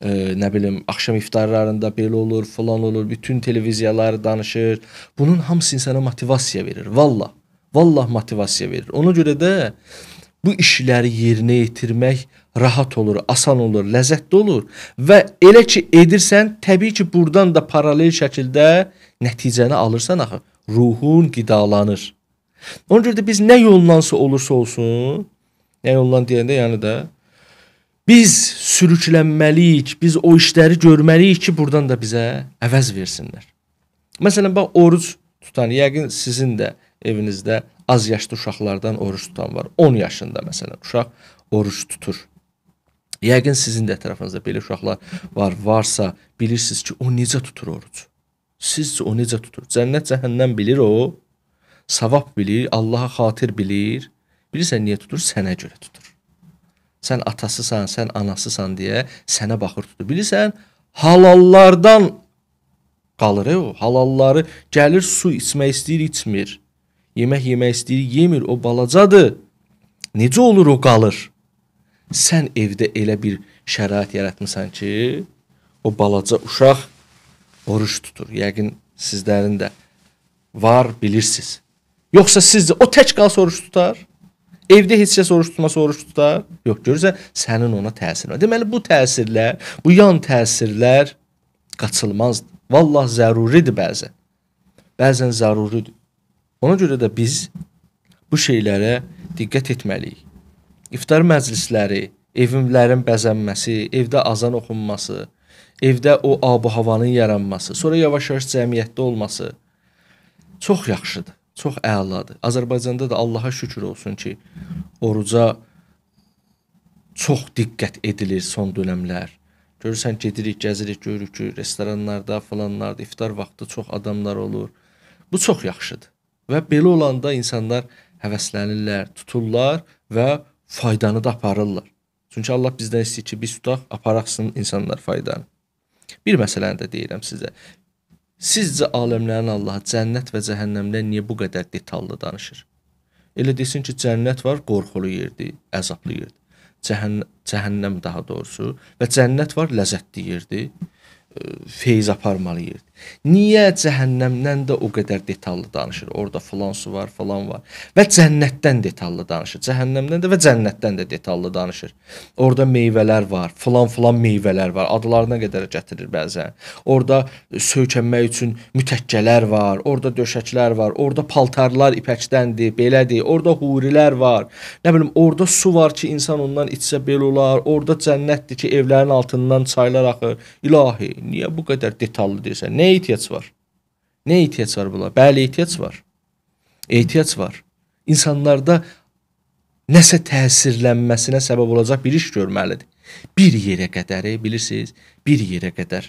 E, nə bilim, axşam iftarlarında belə olur, falan olur. Bütün televiziyalar danışır. Bunun hamısı insana motivasiya verir. Vallah. Vallah motivasiya verir. Ona görə də bu işləri yerinə yetirmək rahat olur, asan olur, ləzzətli olur və elə ki edirsən, təbii ki, burdan da paralel şəkildə nəticəni alırsan axı, ruhun qidalanır. Ona görə də biz nə yollansa olursa olsun, nə yollan deyəndə yəni də biz sürüklənməliyik, biz o işləri görməliyik ki, burdan da bizə əvəz versinlər. Məsələn, bax oruc tutan, yəqin sizin də evinizdə az yaşlı uşaqlardan oruç tutan var. 10 yaşında məsələn uşaq oruç tutur. Yəqin sizin də ətrafınızda belə uşaqlar var. Varsa, bilirsiniz ki, o necə tutur oruc? Sizcə o necə tutur? Cənnət cəhənnəm bilir o savab bilir, Allaha xatir bilir. Bilirsən niyə tutur? Sənə görə tutur. Sən atasısan, sən anasısan deyə sənə baxır tutur. Bilirsən, halallardan qalır e o. Halalları gəlir su içmək istəyir, içmir. Yemək yemək istəyir, yemir. O balacadır. Necə olur o qalır? Sən evdə elə bir şərait yaratmısan ki, o balaca uşaq oruç tutur. Yəqin sizlərin də var, bilirsiniz. Yoxsa sizcə o tək qalsa oruç tutar? Evdə heç kəs oruç tutmasa oruç tutar? Yox, görürsə sənin ona təsirin var. Deməli bu təsirlər, bu yan təsirlər qaçılmazdır. Vallah zəruridir bəzən. Bəzən zəruridir. Ona görə də biz bu şeylərə diqqət etməliyik. İftar məclisləri, evlərin bəzənməsi, evdə azan oxunması, evdə o abu havanın yaranması, sonra yavaş-yavaş cəmiyyətdə olması çox yaxşıdır çox əladır. Azərbaycanda da Allaha şükür olsun ki, oruca çox diqqət edilir son dönəmlər. Görürsən gedirik, gəzirik, görürük ki, restoranlarda, falanlarda iftar vaxtı çox adamlar olur. Bu çox yaxşıdır. Və belə olanda insanlar həvəslənirlər, tuturlar və faydanı da aparırlar. Çünki Allah bizdən istəyir ki, biz tutaq, aparaqsın insanlar faydanı. Bir məsələni də deyirəm sizə. Sizcə aləmlərin Allahı cənnət və cəhənnəmdə niyə bu qədər detallı danışır? Elə desin ki, cənnət var, qorxulu yerdir, əzablı yerdir. Cəhən cəhənnəm daha doğrusu və cənnət var, ləzzətli yerdir, e, feyz aparmalı yerdir. Niyə cəhənnəmdən də o qədər detallı danışır? Orda filan su var, filan var. Və cənnətdən detallı danışır. Cəhənnəmdən də və cənnətdən də detallı danışır. Orda meyvələr var, filan-filan meyvələr var. Adlarına qədər gətirir bəzən. Orda söykənmək üçün mütəkkələr var, orada döşəklər var, orada paltarlar ipəkdəndir, belədir. Orada hurilər var. Nə bilim, orada su var ki, insan ondan içsə bel olar. Orada cənnətdir ki, evlərin altından çaylar axır. İlahi, niyə bu qədər detallı deyirsən? Nə Nəyə ehtiyac var? Nəyə ehtiyac var buna? Bəli, ehtiyac var. Ehtiyac var. İnsanlarda nəsə təsirlənməsinə səbəb olacaq bir iş görməlidir. Bir yerə qədəri, bilirsiniz, bir yerə qədər.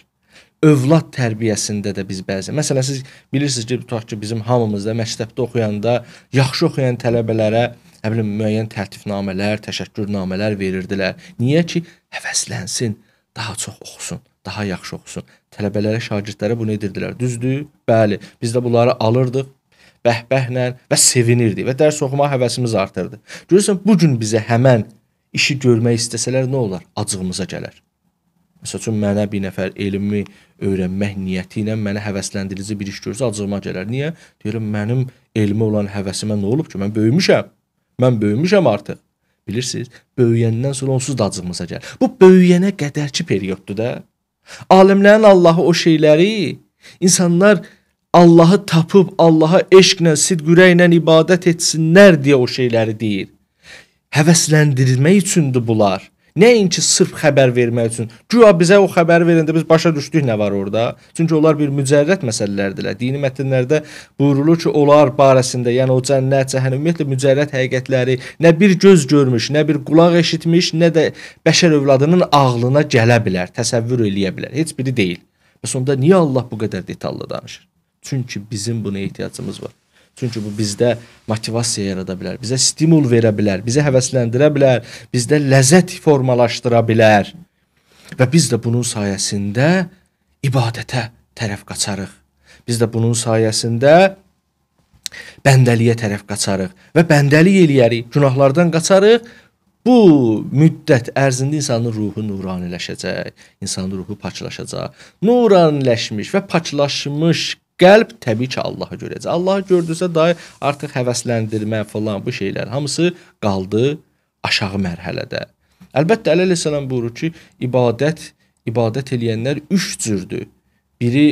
Övlad tərbiyəsində də biz bəzi. Məsələn, siz bilirsiniz ki, tutaq ki, bizim hamımızda məktəbdə oxuyanda yaxşı oxuyan tələbələrə nə bilim müəyyən təltifnamələr, təşəkkürnamələr verirdilər. Niyə ki, həvəslənsin, daha çox oxusun, daha yaxşı oxusun tələbələrə, şagirdlərə bunu edirdilər. Düzdür? Bəli. Biz də bunları alırdıq bəhbəhlə və sevinirdik və dərs oxumaq həvəsimiz artırdı. Görürsən, bu gün bizə həmin işi görmək istəsələr nə olar? Acığımıza gələr. Məsəl üçün mənə bir nəfər elmi öyrənmək niyyəti ilə mənə həvəsləndirici bir iş görsə acığıma gələr. Niyə? Deyirəm, mənim elmi olan həvəsimə nə olub ki? Mən böyümüşəm. Mən böyümüşəm artıq. Bilirsiniz, böyüyəndən sonra onsuz da acığımıza gəlir. Bu böyüyənə qədərki perioddur da. Alimlərin Allahı o şeyləri insanlar Allahı tapıb Allaha eşqlə, sidqürəklə ibadət etsinlər deyə o şeyləri deyir. Həvəsləndirmək üçündür bunlar. Nəinki sırf xəbər vermək üçün. Güya bizə o xəbər verəndə biz başa düşdük nə var orada. Çünki onlar bir mücərrət məsələlərdilər. Dini mətnlərdə buyurulur ki, onlar barəsində, yəni o cənnət, cəhənnəm ümumiyyətlə mücərrət həqiqətləri nə bir göz görmüş, nə bir qulaq eşitmiş, nə də bəşər övladının ağlına gələ bilər, təsəvvür eləyə bilər. Heç biri deyil. Bəs onda niyə Allah bu qədər detallı danışır? Çünki bizim buna ehtiyacımız var. Çünki bu bizdə motivasiya yarada bilər, bizə stimul verə bilər, bizə həvəsləndirə bilər, bizdə ləzzət formalaşdıra bilər. Və biz də bunun sayəsində ibadətə tərəf qaçarıq. Biz də bunun sayəsində bəndəliyə tərəf qaçarıq və bəndəlik eləyərik, günahlardan qaçarıq. Bu müddət ərzində insanın ruhu nuraniləşəcək, insanın ruhu paklaşacaq. Nuranləşmiş və paklaşmış Qəlb təbii ki, Allahı görəcək. Allahı gördüsə dahi artıq həvəsləndirmə falan bu şeylər hamısı qaldı aşağı mərhələdə. Əlbəttə Əli əleyhissalam buyurur ki, ibadət ibadət eləyənlər üç cürdür. Biri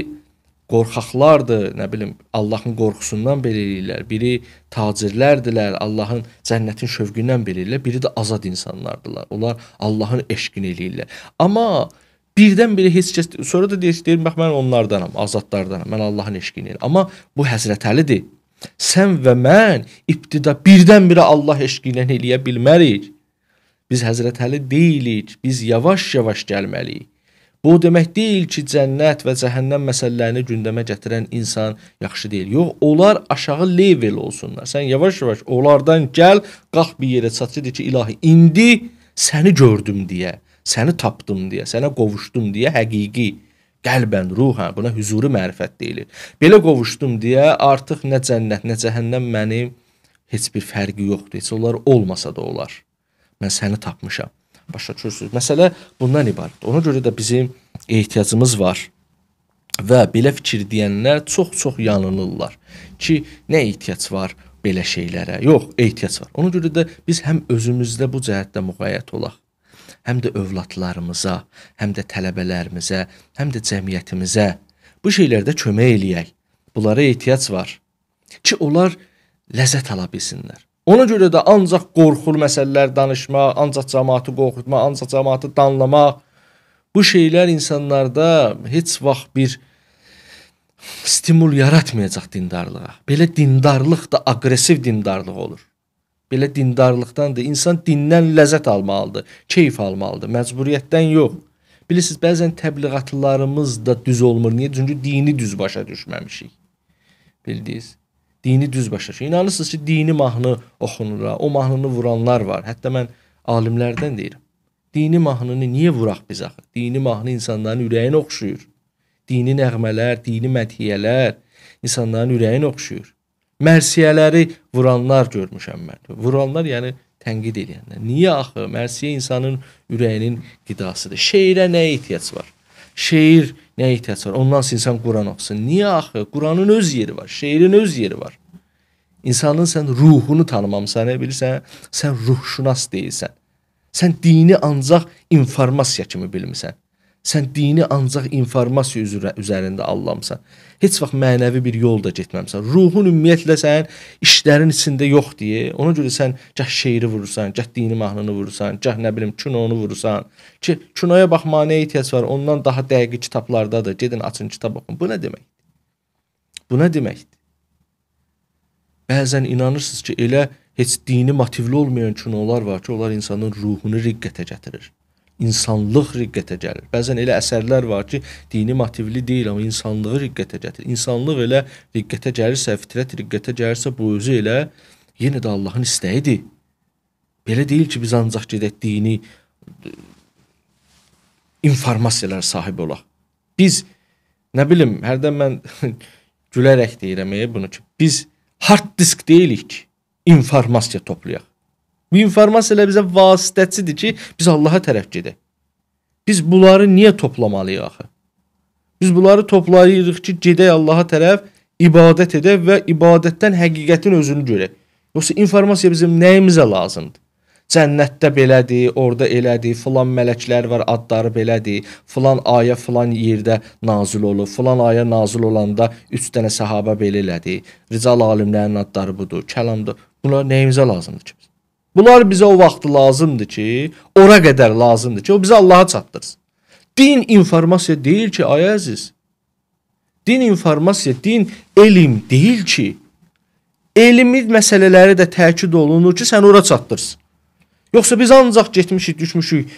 qorxaqlardır, nə bilim, Allahın qorxusundan belə eləyirlər. Biri tacirlərdilər, Allahın cənnətin şövqündən belə eləyirlər. Biri də azad insanlardılar. Onlar Allahın eşqini eləyirlər. Amma birdən-birə heç kəs sonra da deyir, deyir bax mən onlardanam, azadlardanam. Mən Allahın eşqiniyəm. Amma bu həsrətəlidir. Sən və mən ibtida birdən-birə Allah eşqi ilə eləyə bilmərik. Biz həzrətəli deyilik. Biz yavaş-yavaş gəlməliyik. Bu demək deyil ki, cənnət və cəhənnəm məsələlərini gündəmə gətirən insan yaxşı deyil. Yox, onlar aşağı level olsunlar. Sən yavaş-yavaş onlardan gəl, qalx bir yerə çat ki, ilahi, indi səni gördüm deyə səni tapdım deyə, sənə qovuşdum deyə həqiqi qəlbən, ruhan hə, buna huzuri mərifət deyilir. Belə qovuşdum deyə artıq nə cənnət, nə cəhənnəm mənim heç bir fərqi yoxdur. Heç onlar olmasa da olar. Mən səni tapmışam. Başa düşürsüz? Məsələ bundan ibarətdir. Ona görə də bizim ehtiyacımız var və belə fikir deyənlər çox-çox yanılırlar ki, nə ehtiyac var belə şeylərə? Yox, ehtiyac var. Ona görə də biz həm özümüzdə bu cəhətdə müğayyət olaq həm də övladlarımıza, həm də tələbələrimizə, həm də cəmiyyətimizə bu şeylərdə kömək eləyək. Bunlara ehtiyac var ki, onlar ləzzət ala bilsinlər. Ona görə də ancaq qorxulu məsələlər danışma, ancaq cəmaatı qorxutma, ancaq cəmaatı danlamaq bu şeylər insanlarda heç vaxt bir stimul yaratmayacaq dindarlığa. Belə dindarlıq da aqressiv dindarlıq olur belə dindarlıqdandır. İnsan dindən ləzzət almalıdır, keyif almalıdır, məcburiyyətdən yox. Bilirsiniz, bəzən təbliğatlarımız da düz olmur. Niyə? Çünki dini düz başa düşməmişik. Bildiniz? Dini düz başa düşmür. İnanırsınız ki, dini mahnı oxunur. O mahnını vuranlar var. Hətta mən alimlərdən deyirəm. Dini mahnını niyə vuraq biz axı? Dini mahnı insanların ürəyini oxşuyur. Dini nəğmələr, dini mədhiyələr insanların ürəyini oxşuyur. Mərsiyələri vuranlar görmüşəm mən. Vuranlar yəni tənqid edənlər. Niyə axı? Mərsiyə insanın ürəyinin qidasıdır. Şeirə nə ehtiyac var? Şeir nə ehtiyac var? Ondan insan Quran oxusun. Niyə axı? Quranın öz yeri var, şeirin öz yeri var. İnsanın sən ruhunu tanımamısan, bilirsən, sən ruhşunas deyilsən. Sən dini ancaq informasiya kimi bilmisən. Sən dini ancaq informasiya üzrə üzərində allamısan. Heç vaxt mənəvi bir yolda getməmisən. Ruhun ümumiyyətlə sənin işlərin içində yoxdur. Ona görə sən gah şeiri vurursan, gah dini mahnını vurursan, gah nə bilim kinonu vurursan. Ki kinoya baxmağa nə ehtiyac var? Ondan daha dəqiq kitablardadır. Gedin açın kitab oxun. Bu nə deməkdir? Bu nə deməkdir? Bəzən inanırsınız ki, elə heç dini motivli olmayan kinolar var ki, onlar insanın ruhunu riqqətə gətirir insanlıq riqqətə gəlir. Bəzən elə əsərlər var ki, dini motivli deyil, amma insanlığı riqqətə gətirir. İnsanlıq elə riqqətə gəlirsə, fitrət riqqətə gəlirsə, bu özü elə yenə də Allahın istəyidir. Belə deyil ki, biz ancaq gedək dini informasiyalar sahib olaq. Biz nə bilim, hərdən mən gülərək deyirəm e, bunu ki, biz hard disk deyilik ki, informasiya toplayaq. Bu informasiya elə bizə vasitəçidir ki, biz Allaha tərəf gedək. Biz bunları niyə toplamalıyıq axı? Biz bunları toplayırıq ki, gedək Allaha tərəf, ibadət edək və ibadətdən həqiqətin özünü görək. Yoxsa informasiya bizim nəyimizə lazımdır? Cənnətdə belədir, orada elədir, filan mələklər var, adları belədir, filan ayə filan yerdə nazil olur, filan ayə nazil olanda 3 dənə səhaba belə elədi, rical alimlərin adları budur, kəlamdır. Bunlar nəyimizə lazımdır ki? Bunlar bizə o vaxt lazımdır ki, ora qədər lazımdır ki, o bizi Allaha çatdırsın. Din informasiya deyil ki, ay əziz. Din informasiya, din elm deyil ki, elmi məsələləri də təkid olunur ki, sən ora çatdırsın. Yoxsa biz ancaq getmişik, düşmüşük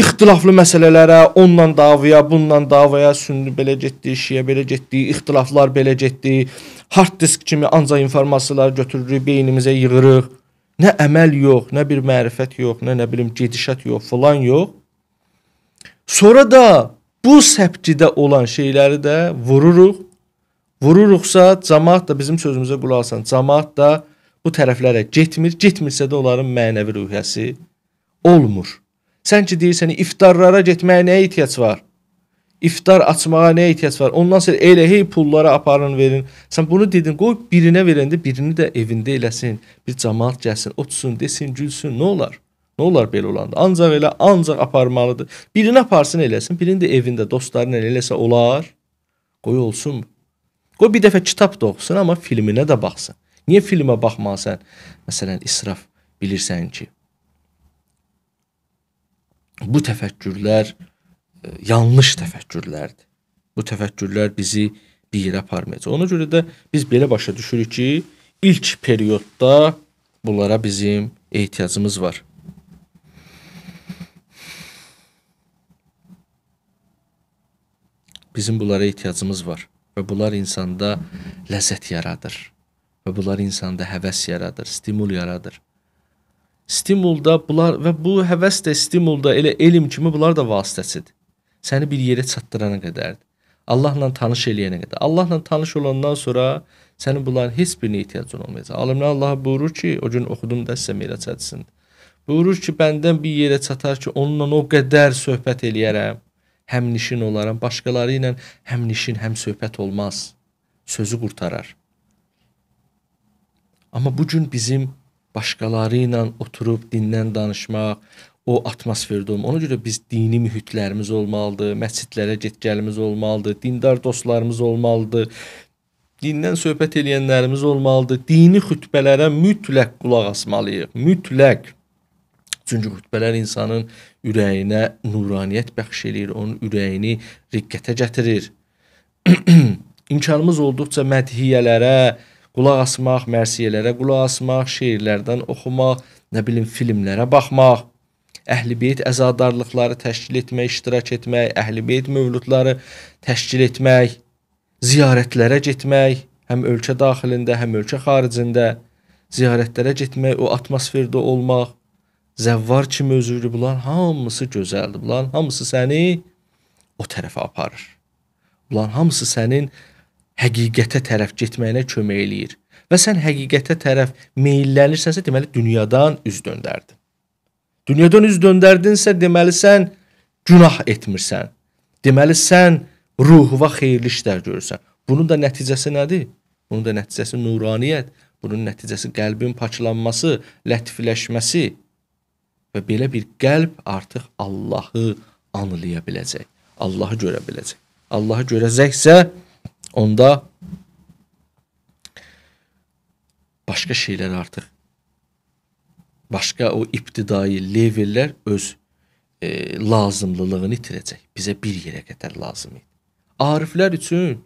ixtilaflı məsələlərə, onunla davaya, bununla davaya, sünnü belə getdi, şiyə belə getdi, ixtilaflar belə getdi. Hard disk kimi ancaq informasiyaları götürürük, beynimizə yığırıq. Nə əməl yox, nə bir mərifət yox, nə nə bilim gedişat yox, filan yox. Sonra da bu səpkidə olan şeyləri də vururuq. Vururuqsa cəmaət də bizim sözümüzə qulaq asın. Cəmaət də bu tərəflərə getmir. Getmirsə də onların mənəvi ruhiyyəsi olmur. Sən ki deyirsən iftarlara getməyə nə ehtiyac var? iftar açmağa nə ehtiyac var? Ondan sonra elə hey pullara aparın, verin. Sən bunu dedin, qoy birinə verəndə birini də evində eləsin. Bir cəmaət gəlsin, otursun, desin, gülsün, nə olar? Nə olar belə olanda? Ancaq elə ancaq aparmalıdır. Birini aparsın eləsin, birini də evində dostlarının eləsə olar. Qoy olsun. Qoy bir dəfə kitab da oxusun, amma filminə də baxsın. Niyə filmə baxmasan? Məsələn, israf bilirsən ki, bu təfəkkürlər yanlış təfəkkürlərdir. Bu təfəkkürlər bizi bir yerə aparmayacaq. Ona görə də biz belə başa düşürük ki, ilk periodda bunlara bizim ehtiyacımız var. Bizim bunlara ehtiyacımız var və bunlar insanda ləzzət yaradır. Və bunlar insanda həvəs yaradır, stimul yaradır. Stimulda bunlar və bu həvəs də stimulda elə elm kimi bunlar da vasitəsidir. Səni bir yerə çatdırana qədərdir. Allahla tanış eləyənə qədər. Allahla tanış olandan sonra sənin bunların heç birinə ehtiyacın olmayacaq. Alimlər Allah buyurur ki, o gün oxudum da sizə miras hədisində. Buyurur ki, bəndən bir yerə çatar ki, onunla o qədər söhbət eləyərəm, həmnişin olaram, başqaları ilə həmnişin, həm söhbət olmaz. Sözü qurtarar. Amma bu gün bizim başqaları ilə oturub dindən danışmaq, o atmosferdə olmalı. Ona görə biz dini mühitlərimiz olmalıdır, məscidlərə get-gəlimiz olmalıdır, dindar dostlarımız olmalıdır. Dindən söhbət edənlərimiz olmalıdır. Dini xütbələrə mütləq qulaq asmalıyıq. Mütləq. Çünki xütbələr insanın ürəyinə nuraniyyət bəxş eləyir, onun ürəyini riqqətə gətirir. İmkanımız olduqca mədhiyələrə qulaq asmaq, mərsiyələrə qulaq asmaq, şeirlərdən oxumaq, nə bilim filmlərə baxmaq əhlibeyt əzadarlıqları təşkil etmək, iştirak etmək, əhlibeyt mövludları təşkil etmək, ziyarətlərə getmək, həm ölkə daxilində, həm ölkə xaricində ziyarətlərə getmək, o atmosferdə olmaq, zəvvar kimi özüdür. Bunların hamısı gözəldir. Bunların hamısı səni o tərəfə aparır. Bunların hamısı sənin həqiqətə tərəf getməyinə kömək eləyir. Və sən həqiqətə tərəf meyllənirsə, deməli dünyadan üz döndərdin. Dünyadan üz döndərdinsə, deməli sən günah etmirsən. Deməli sən ruhuna xeyirli işlər görürsən. Bunun da nəticəsi nədir? Bunun da nəticəsi nuraniyyət, bunun nəticəsi qəlbin paklanması, lətifləşməsi və belə bir qəlb artıq Allahı anlaya biləcək, Allahı görə biləcək. Allahı görəcəksə, onda başqa şeylər artıq başqa o ibtidai levellər öz e, lazımlılığını itirəcək. Bizə bir yerə qədər lazım idi. Ariflər üçün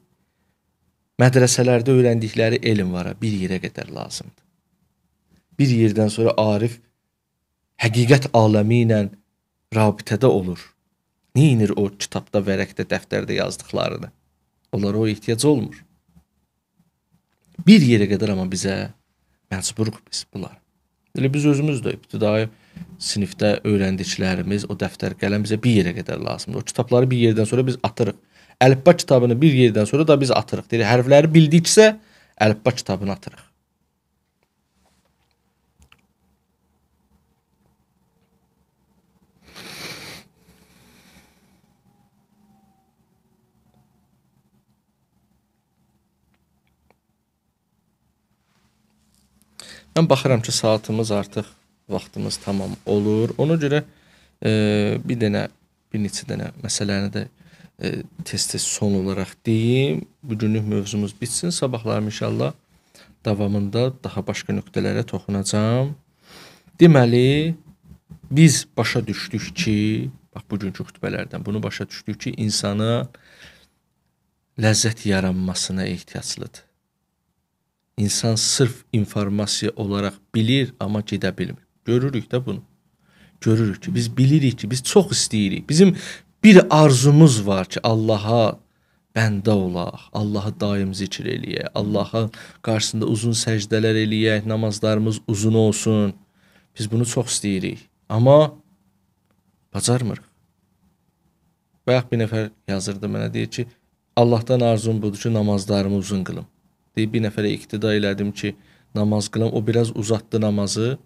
mədrəsələrdə öyrəndikləri elm var, bir yerə qədər lazımdır. Bir yerdən sonra arif həqiqət aləmi ilə rabitədə olur. Neyinir o kitabda, vərəqdə, dəftərdə yazdıqlarını? Onlara o ehtiyac olmur. Bir yerə qədər amma bizə məcburuq biz bunlar. Elə biz özümüz də ibtidai sinifdə öyrəndiklərimiz, o dəftər qələm bizə bir yerə qədər lazımdır. O kitabları bir yerdən sonra biz atırıq. Əlifba kitabını bir yerdən sonra da biz atırıq. Deyir, hərfləri bildikcə əlifba kitabını atırıq. Mən baxıram ki, saatımız artıq vaxtımız tamam olur. Ona görə e, bir dənə bir neçə dənə məsələni də e, tez-tez son olaraq deyim. Bu günlük mövzumuz bitsin. Sabahlarım inşallah davamında daha başqa nöqtələrə toxunacağam. Deməli, biz başa düşdük ki, bax bugünkü xütbələrdən bunu başa düşdük ki, insana ləzzət yaranmasına ehtiyaclıdır. İnsan sırf informasiya olaraq bilir, amma gedə bilmir. Görürük də bunu. Görürük ki, biz bilirik ki, biz çox istəyirik. Bizim bir arzumuz var ki, Allaha bəndə olaq, Allahı daim zikr eləyək, Allahın qarşısında uzun səcdələr eləyək, namazlarımız uzun olsun. Biz bunu çox istəyirik, amma bacarmırıq. Bayaq bir nəfər yazırdı mənə deyir ki, Allahdan arzum budur ki, namazlarımı uzun qılım bir nəfərə iqtida elədim ki, namaz qılam. O biraz uzatdı namazı.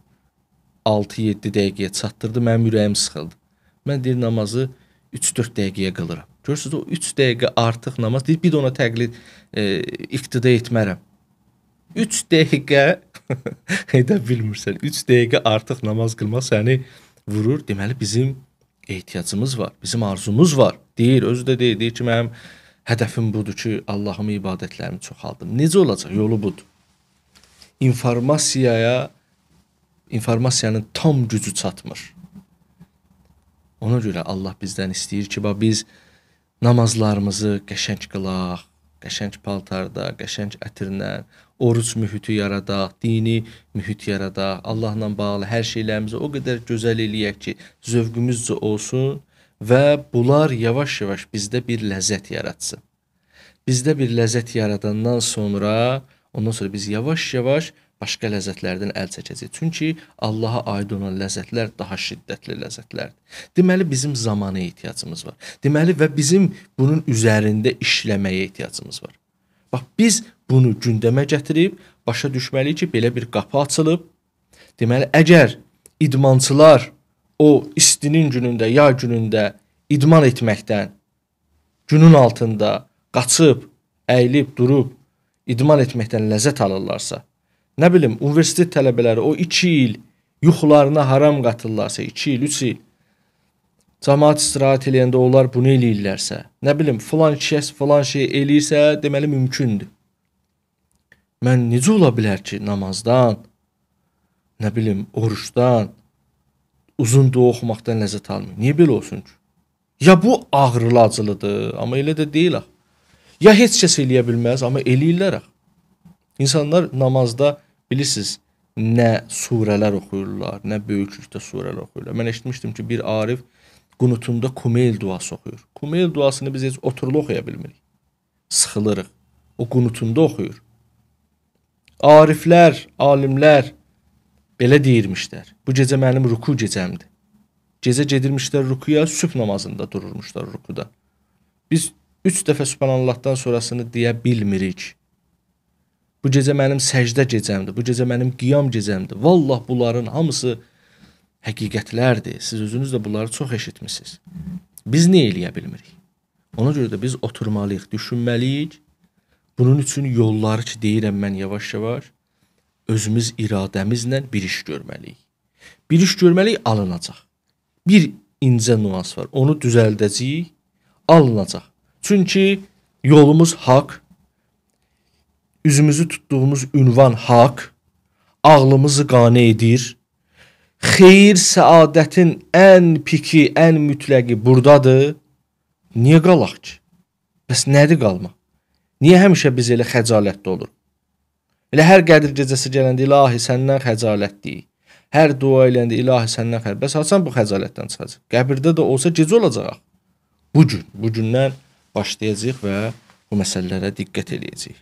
6-7 dəqiqəyə çatdırdı. Mənim ürəyim sıxıldı. Mən deyir namazı 3-4 dəqiqəyə qılıram. Görürsüz o 3 dəqiqə artıq namaz deyir, bir də ona təqlid e, iqtida etmərəm. 3 dəqiqə edə bilmirsən. 3 dəqiqə artıq namaz qılmaq səni vurur. Deməli bizim ehtiyacımız var, bizim arzumuz var. Deyir, özü də deyir, deyir ki, mənim Hədəfim budur ki, Allahımı ibadətlərimi çoxaldım. Necə olacaq? Yolu budur. İnformasiyaya informasiyanın tam gücü çatmır. Ona görə Allah bizdən istəyir ki, bax biz namazlarımızı qəşəng qılaq, qəşəng paltarda, qəşəng ətirlə, oruc mühiti yaradaq, dini mühit yaradaq, Allahla bağlı hər şeylərimizi o qədər gözəl eləyək ki, zövqümüzcə olsun və bunlar yavaş-yavaş bizdə bir ləzzət yaratsın. Bizdə bir ləzzət yaradandan sonra, ondan sonra biz yavaş-yavaş başqa ləzzətlərdən əl çəkəcəyik. Çünki Allaha aid olan ləzzətlər daha şiddətli ləzzətlərdir. Deməli bizim zamana ehtiyacımız var. Deməli və bizim bunun üzərində işləməyə ehtiyacımız var. Bax biz bunu gündəmə gətirib başa düşməliyik ki, belə bir qapı açılıb. Deməli əgər idmançılar o istinin günündə, yay günündə idman etməkdən, günün altında qaçıb, əyilib, durub idman etməkdən ləzzət alırlarsa, nə bilim, universitet tələbələri o 2 il yuxularına haram qatırlarsa, 2 il, 3 il cəmaət istirahət eləyəndə onlar bunu eləyirlərsə, nə bilim, filan kəs filan şey eləyirsə, deməli mümkündür. Mən necə ola bilər ki, namazdan, nə bilim, oruçdan, uzun dua oxumaqdan ləzzət almır. Niyə belə olsun ki? Ya bu ağrılı acılıdır, amma elə də deyil axı. Ya heç kəs eləyə bilməz, amma eləyirlər axı. İnsanlar namazda bilirsiniz, nə surələr oxuyurlar, nə böyüklükdə surələr oxuyurlar. Mən eşitmişdim ki, bir arif qunutunda Kumeyl duası oxuyur. Kumeyl duasını biz heç oturulu oxuya bilmirik. Sıxılırıq. O qunutunda oxuyur. Ariflər, alimlər Belə deyirmişlər. Bu gecə mənim ruku gecəmdir. Gecə gedirmişlər rukuya, sübh namazında dururmuşlar rukuda. Biz 3 dəfə subhanallahdan sonrasını deyə bilmirik. Bu gecə mənim səcdə gecəmdir. Bu gecə mənim qiyam gecəmdir. Vallah bunların hamısı həqiqətlərdir. Siz özünüz də bunları çox eşitmisiniz. Biz nə eləyə bilmirik? Ona görə də biz oturmalıyıq, düşünməliyik. Bunun üçün yolları ki, deyirəm mən yavaş-yavaş, özümüz iradəmizlə bir iş görməliyik. Bir iş görməliyik alınacaq. Bir incə nüans var. Onu düzəldəcəyik, alınacaq. Çünki yolumuz haqq, üzümüzü tutduğumuz ünvan haqq, ağlımızı qane edir. Xeyir, səadətin ən piki, ən mütləqi burdadır. Niyə qalaq ki? Bəs nədir qalmaq? Niyə həmişə biz elə xəcalətdə oluruq? Elə hər Qədir gecəsi gələndə ilahi səndən xəcalətliyik. Hər dua eləndə ilahi səndən xəbər. Bəs haçan bu xəcalətdən çıxacaq? Qəbirdə də olsa gecə olacaq. Bu gün, bu gündən başlayacağıq və bu məsələlərə diqqət eləyəcəyik.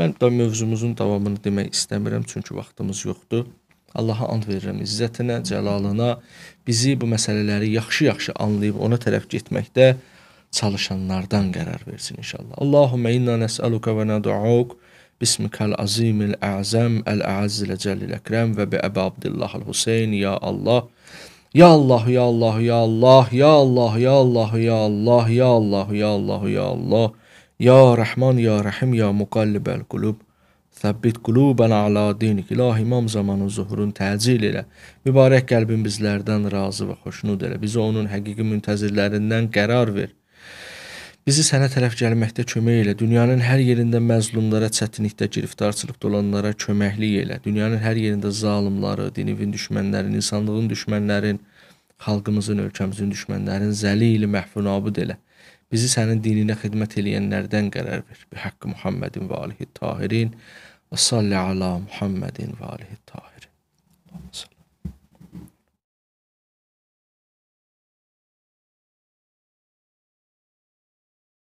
Mən də mövzumuzun davamını demək istəmirəm, çünki vaxtımız yoxdur. Allaha and verirəm izzətinə, cəlalına, bizi bu məsələləri yaxşı-yaxşı anlayıb ona tərəf getməkdə çalışanlardan qərar versin inşallah. Allahumma inna nes'aluka və nad'uk Bismikal azimil əzəm, əl-əzzilə cəllil əkrəm və bi əbə Abdillah al-Huseyn, ya Allah. Ya Allah, ya Allah, ya Allah, ya Allah, ya Allah, ya Allah, ya Allah, ya Allah, ya Allah. Ya Rəhman, ya Rəhim, ya Muqallibəl qulub. Səbbit qulubənə alə dinik. İlahi imam zamanı zuhurun təcil elə. Mübarək qəlbin bizlərdən razı və xoşnud elə. Bizə onun həqiqi müntəzirlərindən qərar ver. Bizi sənə tərəf gəlməkdə kömək elə. Dünyanın hər yerində məzlumlara, çətinlikdə, giriftarçılıqda olanlara köməklik elə. Dünyanın hər yerində zalımları, dinivin düşmənlərin, insanlığın düşmənlərin, xalqımızın, ölkəmizin düşmənlərin zəlil, məhfun abud elə. Bizi sənin dininə xidmət eləyənlərdən qərar ver. Bi haqqı Muhammedin və alihi tahirin. Və salli ala Muhammedin və alihi tahirin.